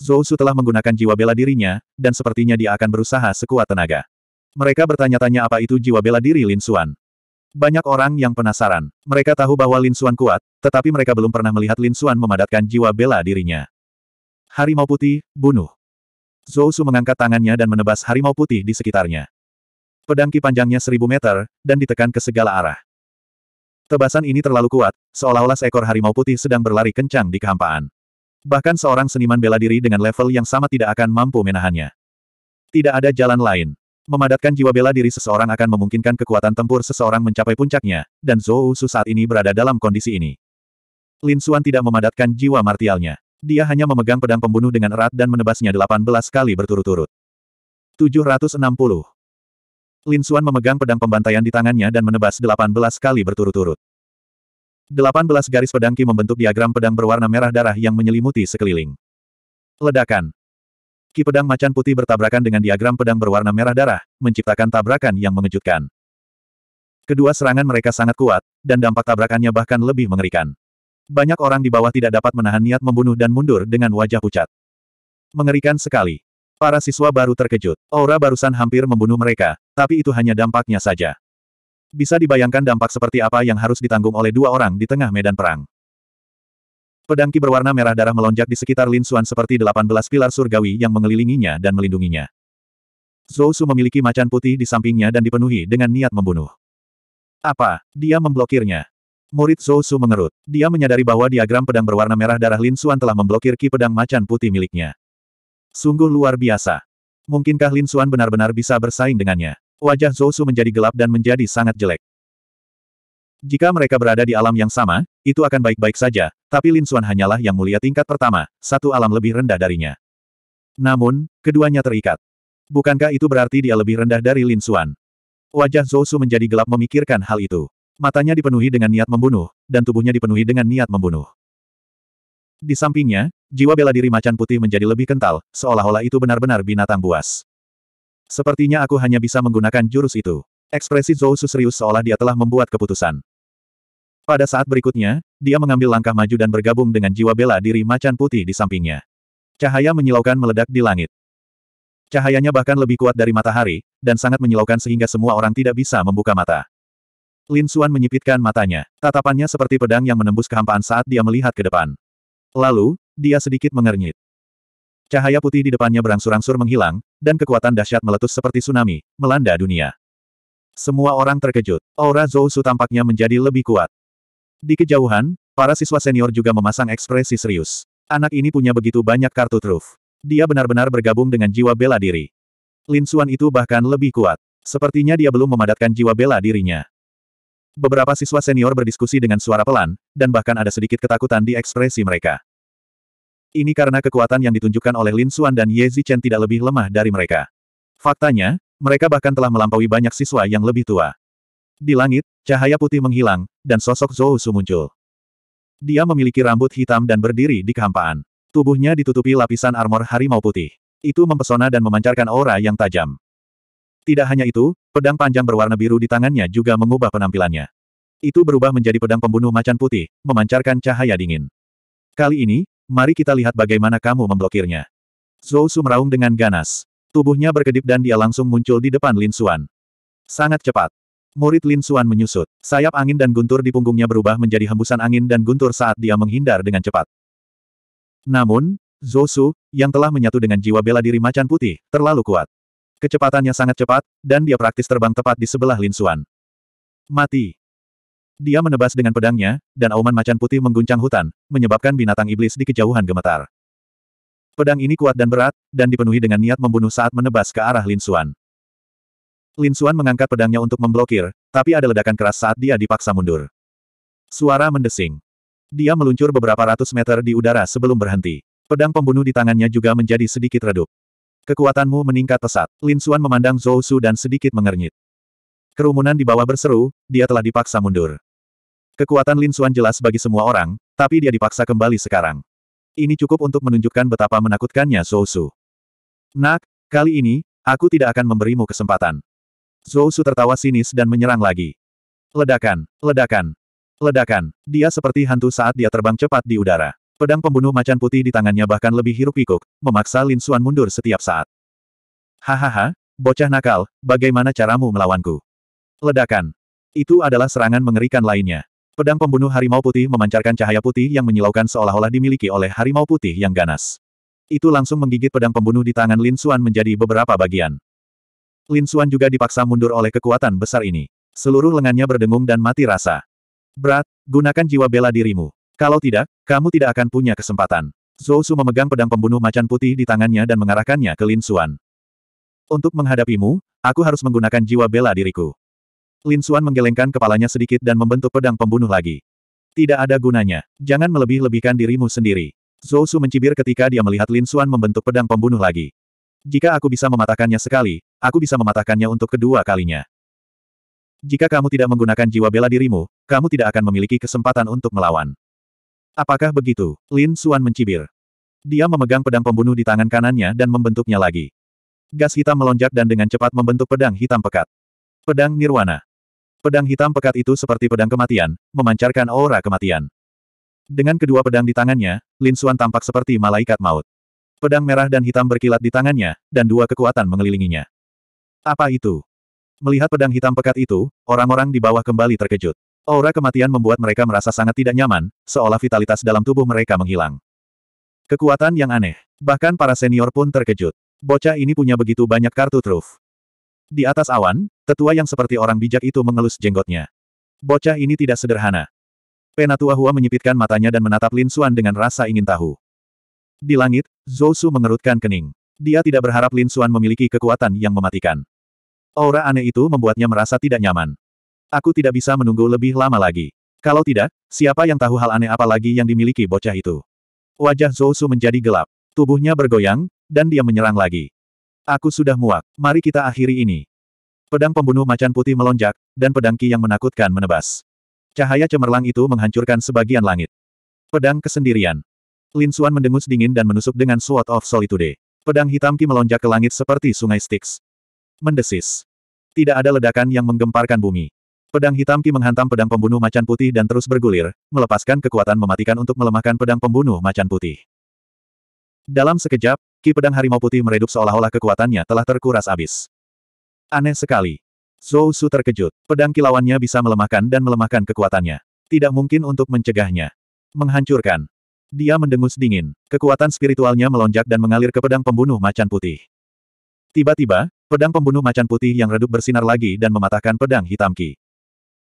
[SPEAKER 1] Zhou Su telah menggunakan jiwa bela dirinya, dan sepertinya dia akan berusaha sekuat tenaga. Mereka bertanya-tanya apa itu jiwa bela diri Lin Xuan. Banyak orang yang penasaran. Mereka tahu bahwa Lin Xuan kuat, tetapi mereka belum pernah melihat Lin Xuan memadatkan jiwa bela dirinya. Harimau putih, bunuh. Zhou Su mengangkat tangannya dan menebas harimau putih di sekitarnya. Pedang ki panjangnya seribu meter, dan ditekan ke segala arah. Tebasan ini terlalu kuat, seolah-olah seekor harimau putih sedang berlari kencang di kehampaan. Bahkan seorang seniman bela diri dengan level yang sama tidak akan mampu menahannya. Tidak ada jalan lain. Memadatkan jiwa bela diri seseorang akan memungkinkan kekuatan tempur seseorang mencapai puncaknya, dan Zhou Su saat ini berada dalam kondisi ini. Lin Suan tidak memadatkan jiwa martialnya. Dia hanya memegang pedang pembunuh dengan erat dan menebasnya 18 kali berturut-turut. 760. Lin Xuan memegang pedang pembantaian di tangannya dan menebas 18 kali berturut-turut. 18 garis pedang Qi membentuk diagram pedang berwarna merah darah yang menyelimuti sekeliling. Ledakan. Ki pedang macan putih bertabrakan dengan diagram pedang berwarna merah darah, menciptakan tabrakan yang mengejutkan. Kedua serangan mereka sangat kuat, dan dampak tabrakannya bahkan lebih mengerikan. Banyak orang di bawah tidak dapat menahan niat membunuh dan mundur dengan wajah pucat. Mengerikan sekali. Para siswa baru terkejut. Aura barusan hampir membunuh mereka, tapi itu hanya dampaknya saja. Bisa dibayangkan dampak seperti apa yang harus ditanggung oleh dua orang di tengah medan perang. Pedangki berwarna merah darah melonjak di sekitar Lin Xuan seperti 18 pilar surgawi yang mengelilinginya dan melindunginya. Zhou Su memiliki macan putih di sampingnya dan dipenuhi dengan niat membunuh. Apa? Dia memblokirnya. Murid Zhou Su mengerut. Dia menyadari bahwa diagram pedang berwarna merah darah Lin Xuan telah memblokir ki pedang macan putih miliknya. Sungguh luar biasa. Mungkinkah Lin Xuan benar-benar bisa bersaing dengannya? Wajah Zhou Su menjadi gelap dan menjadi sangat jelek. Jika mereka berada di alam yang sama, itu akan baik-baik saja, tapi Lin Xuan hanyalah yang mulia tingkat pertama, satu alam lebih rendah darinya. Namun, keduanya terikat. Bukankah itu berarti dia lebih rendah dari Lin Xuan? Wajah Zhou Su menjadi gelap memikirkan hal itu. Matanya dipenuhi dengan niat membunuh, dan tubuhnya dipenuhi dengan niat membunuh. Di sampingnya, jiwa bela diri macan putih menjadi lebih kental, seolah-olah itu benar-benar binatang buas. Sepertinya aku hanya bisa menggunakan jurus itu. Ekspresi Zhou serius seolah dia telah membuat keputusan. Pada saat berikutnya, dia mengambil langkah maju dan bergabung dengan jiwa bela diri macan putih di sampingnya. Cahaya menyilaukan meledak di langit. Cahayanya bahkan lebih kuat dari matahari, dan sangat menyilaukan sehingga semua orang tidak bisa membuka mata. Lin Xuan menyipitkan matanya. Tatapannya seperti pedang yang menembus kehampaan saat dia melihat ke depan. Lalu, dia sedikit mengernyit. Cahaya putih di depannya berangsur-angsur menghilang, dan kekuatan dahsyat meletus seperti tsunami, melanda dunia. Semua orang terkejut. Aura Zhou Su tampaknya menjadi lebih kuat. Di kejauhan, para siswa senior juga memasang ekspresi serius. Anak ini punya begitu banyak kartu truf. Dia benar-benar bergabung dengan jiwa bela diri. Lin Xuan itu bahkan lebih kuat. Sepertinya dia belum memadatkan jiwa bela dirinya. Beberapa siswa senior berdiskusi dengan suara pelan, dan bahkan ada sedikit ketakutan di ekspresi mereka. Ini karena kekuatan yang ditunjukkan oleh Lin Xuan dan Ye Zichen tidak lebih lemah dari mereka. Faktanya, mereka bahkan telah melampaui banyak siswa yang lebih tua. Di langit, cahaya putih menghilang, dan sosok Zhou Su muncul. Dia memiliki rambut hitam dan berdiri di kehampaan. Tubuhnya ditutupi lapisan armor harimau putih. Itu mempesona dan memancarkan aura yang tajam. Tidak hanya itu, pedang panjang berwarna biru di tangannya juga mengubah penampilannya. Itu berubah menjadi pedang pembunuh macan putih, memancarkan cahaya dingin. Kali ini, mari kita lihat bagaimana kamu memblokirnya. Zhou Su meraung dengan ganas. Tubuhnya berkedip dan dia langsung muncul di depan Lin Xuan. Sangat cepat. Murid Lin Xuan menyusut. Sayap angin dan guntur di punggungnya berubah menjadi hembusan angin dan guntur saat dia menghindar dengan cepat. Namun, Zosu yang telah menyatu dengan jiwa bela diri macan putih, terlalu kuat. Kecepatannya sangat cepat, dan dia praktis terbang tepat di sebelah Lin Xuan. Mati. Dia menebas dengan pedangnya, dan auman macan putih mengguncang hutan, menyebabkan binatang iblis di kejauhan gemetar. Pedang ini kuat dan berat, dan dipenuhi dengan niat membunuh saat menebas ke arah Lin Xuan. Lin Xuan mengangkat pedangnya untuk memblokir, tapi ada ledakan keras saat dia dipaksa mundur. Suara mendesing. Dia meluncur beberapa ratus meter di udara sebelum berhenti. Pedang pembunuh di tangannya juga menjadi sedikit redup. Kekuatanmu meningkat pesat. Lin Xuan memandang Zhou Su dan sedikit mengernyit. Kerumunan di bawah berseru, dia telah dipaksa mundur. Kekuatan Lin Xuan jelas bagi semua orang, tapi dia dipaksa kembali sekarang. Ini cukup untuk menunjukkan betapa menakutkannya Zhou Su. Nak, kali ini, aku tidak akan memberimu kesempatan. Zhou Su tertawa sinis dan menyerang lagi. Ledakan, ledakan, ledakan. Dia seperti hantu saat dia terbang cepat di udara. Pedang pembunuh macan putih di tangannya bahkan lebih hirup pikuk memaksa Lin Xuan mundur setiap saat. Hahaha, bocah nakal, bagaimana caramu melawanku? Ledakan. Itu adalah serangan mengerikan lainnya. Pedang pembunuh harimau putih memancarkan cahaya putih yang menyilaukan seolah-olah dimiliki oleh harimau putih yang ganas. Itu langsung menggigit pedang pembunuh di tangan Lin Xuan menjadi beberapa bagian. Lin Xuan juga dipaksa mundur oleh kekuatan besar ini. Seluruh lengannya berdengung dan mati rasa. Berat, gunakan jiwa bela dirimu. Kalau tidak, kamu tidak akan punya kesempatan. Zhou Su memegang pedang pembunuh macan putih di tangannya dan mengarahkannya ke Lin Xuan. Untuk menghadapimu, aku harus menggunakan jiwa bela diriku. Lin Xuan menggelengkan kepalanya sedikit dan membentuk pedang pembunuh lagi. Tidak ada gunanya. Jangan melebih-lebihkan dirimu sendiri. Zhou Su mencibir ketika dia melihat Lin Xuan membentuk pedang pembunuh lagi. Jika aku bisa mematahkannya sekali, aku bisa mematahkannya untuk kedua kalinya. Jika kamu tidak menggunakan jiwa bela dirimu, kamu tidak akan memiliki kesempatan untuk melawan. Apakah begitu? Lin Suan mencibir. Dia memegang pedang pembunuh di tangan kanannya dan membentuknya lagi. Gas hitam melonjak dan dengan cepat membentuk pedang hitam pekat. Pedang Nirwana. Pedang hitam pekat itu seperti pedang kematian, memancarkan aura kematian. Dengan kedua pedang di tangannya, Lin Suan tampak seperti malaikat maut. Pedang merah dan hitam berkilat di tangannya, dan dua kekuatan mengelilinginya. Apa itu? Melihat pedang hitam pekat itu, orang-orang di bawah kembali terkejut. Aura kematian membuat mereka merasa sangat tidak nyaman, seolah vitalitas dalam tubuh mereka menghilang. Kekuatan yang aneh. Bahkan para senior pun terkejut. Bocah ini punya begitu banyak kartu truf. Di atas awan, tetua yang seperti orang bijak itu mengelus jenggotnya. Bocah ini tidak sederhana. Penatua Hua menyipitkan matanya dan menatap Lin Xuan dengan rasa ingin tahu. Di langit, Zhou Su mengerutkan kening. Dia tidak berharap Lin Xuan memiliki kekuatan yang mematikan. Aura aneh itu membuatnya merasa tidak nyaman. Aku tidak bisa menunggu lebih lama lagi. Kalau tidak, siapa yang tahu hal aneh apa lagi yang dimiliki bocah itu? Wajah Zhou Su menjadi gelap. Tubuhnya bergoyang, dan dia menyerang lagi. Aku sudah muak, mari kita akhiri ini. Pedang pembunuh macan putih melonjak, dan pedang Ki yang menakutkan menebas. Cahaya cemerlang itu menghancurkan sebagian langit. Pedang kesendirian. Lin Xuan mendengus dingin dan menusuk dengan Sword of Solitude. Pedang hitam Ki melonjak ke langit seperti sungai Styx. Mendesis. Tidak ada ledakan yang menggemparkan bumi. Pedang hitam Ki menghantam pedang pembunuh macan putih dan terus bergulir, melepaskan kekuatan mematikan untuk melemahkan pedang pembunuh macan putih. Dalam sekejap, Ki pedang harimau putih meredup seolah-olah kekuatannya telah terkuras abis. Aneh sekali. Zhou Su terkejut. Pedang kilauannya bisa melemahkan dan melemahkan kekuatannya. Tidak mungkin untuk mencegahnya. Menghancurkan. Dia mendengus dingin. Kekuatan spiritualnya melonjak dan mengalir ke pedang pembunuh macan putih. Tiba-tiba, pedang pembunuh macan putih yang redup bersinar lagi dan mematahkan pedang hitam Ki.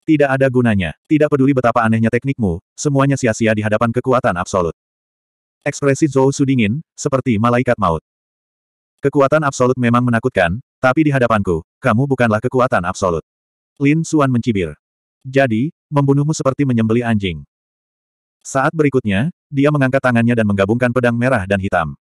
[SPEAKER 1] Tidak ada gunanya. Tidak peduli betapa anehnya teknikmu, semuanya sia-sia di hadapan kekuatan absolut. Ekspresi Zhou Su dingin, seperti malaikat maut. Kekuatan absolut memang menakutkan, tapi di hadapanku, kamu bukanlah kekuatan absolut. Lin Suan mencibir. Jadi, membunuhmu seperti menyembeli anjing. Saat berikutnya, dia mengangkat tangannya dan menggabungkan pedang merah dan hitam.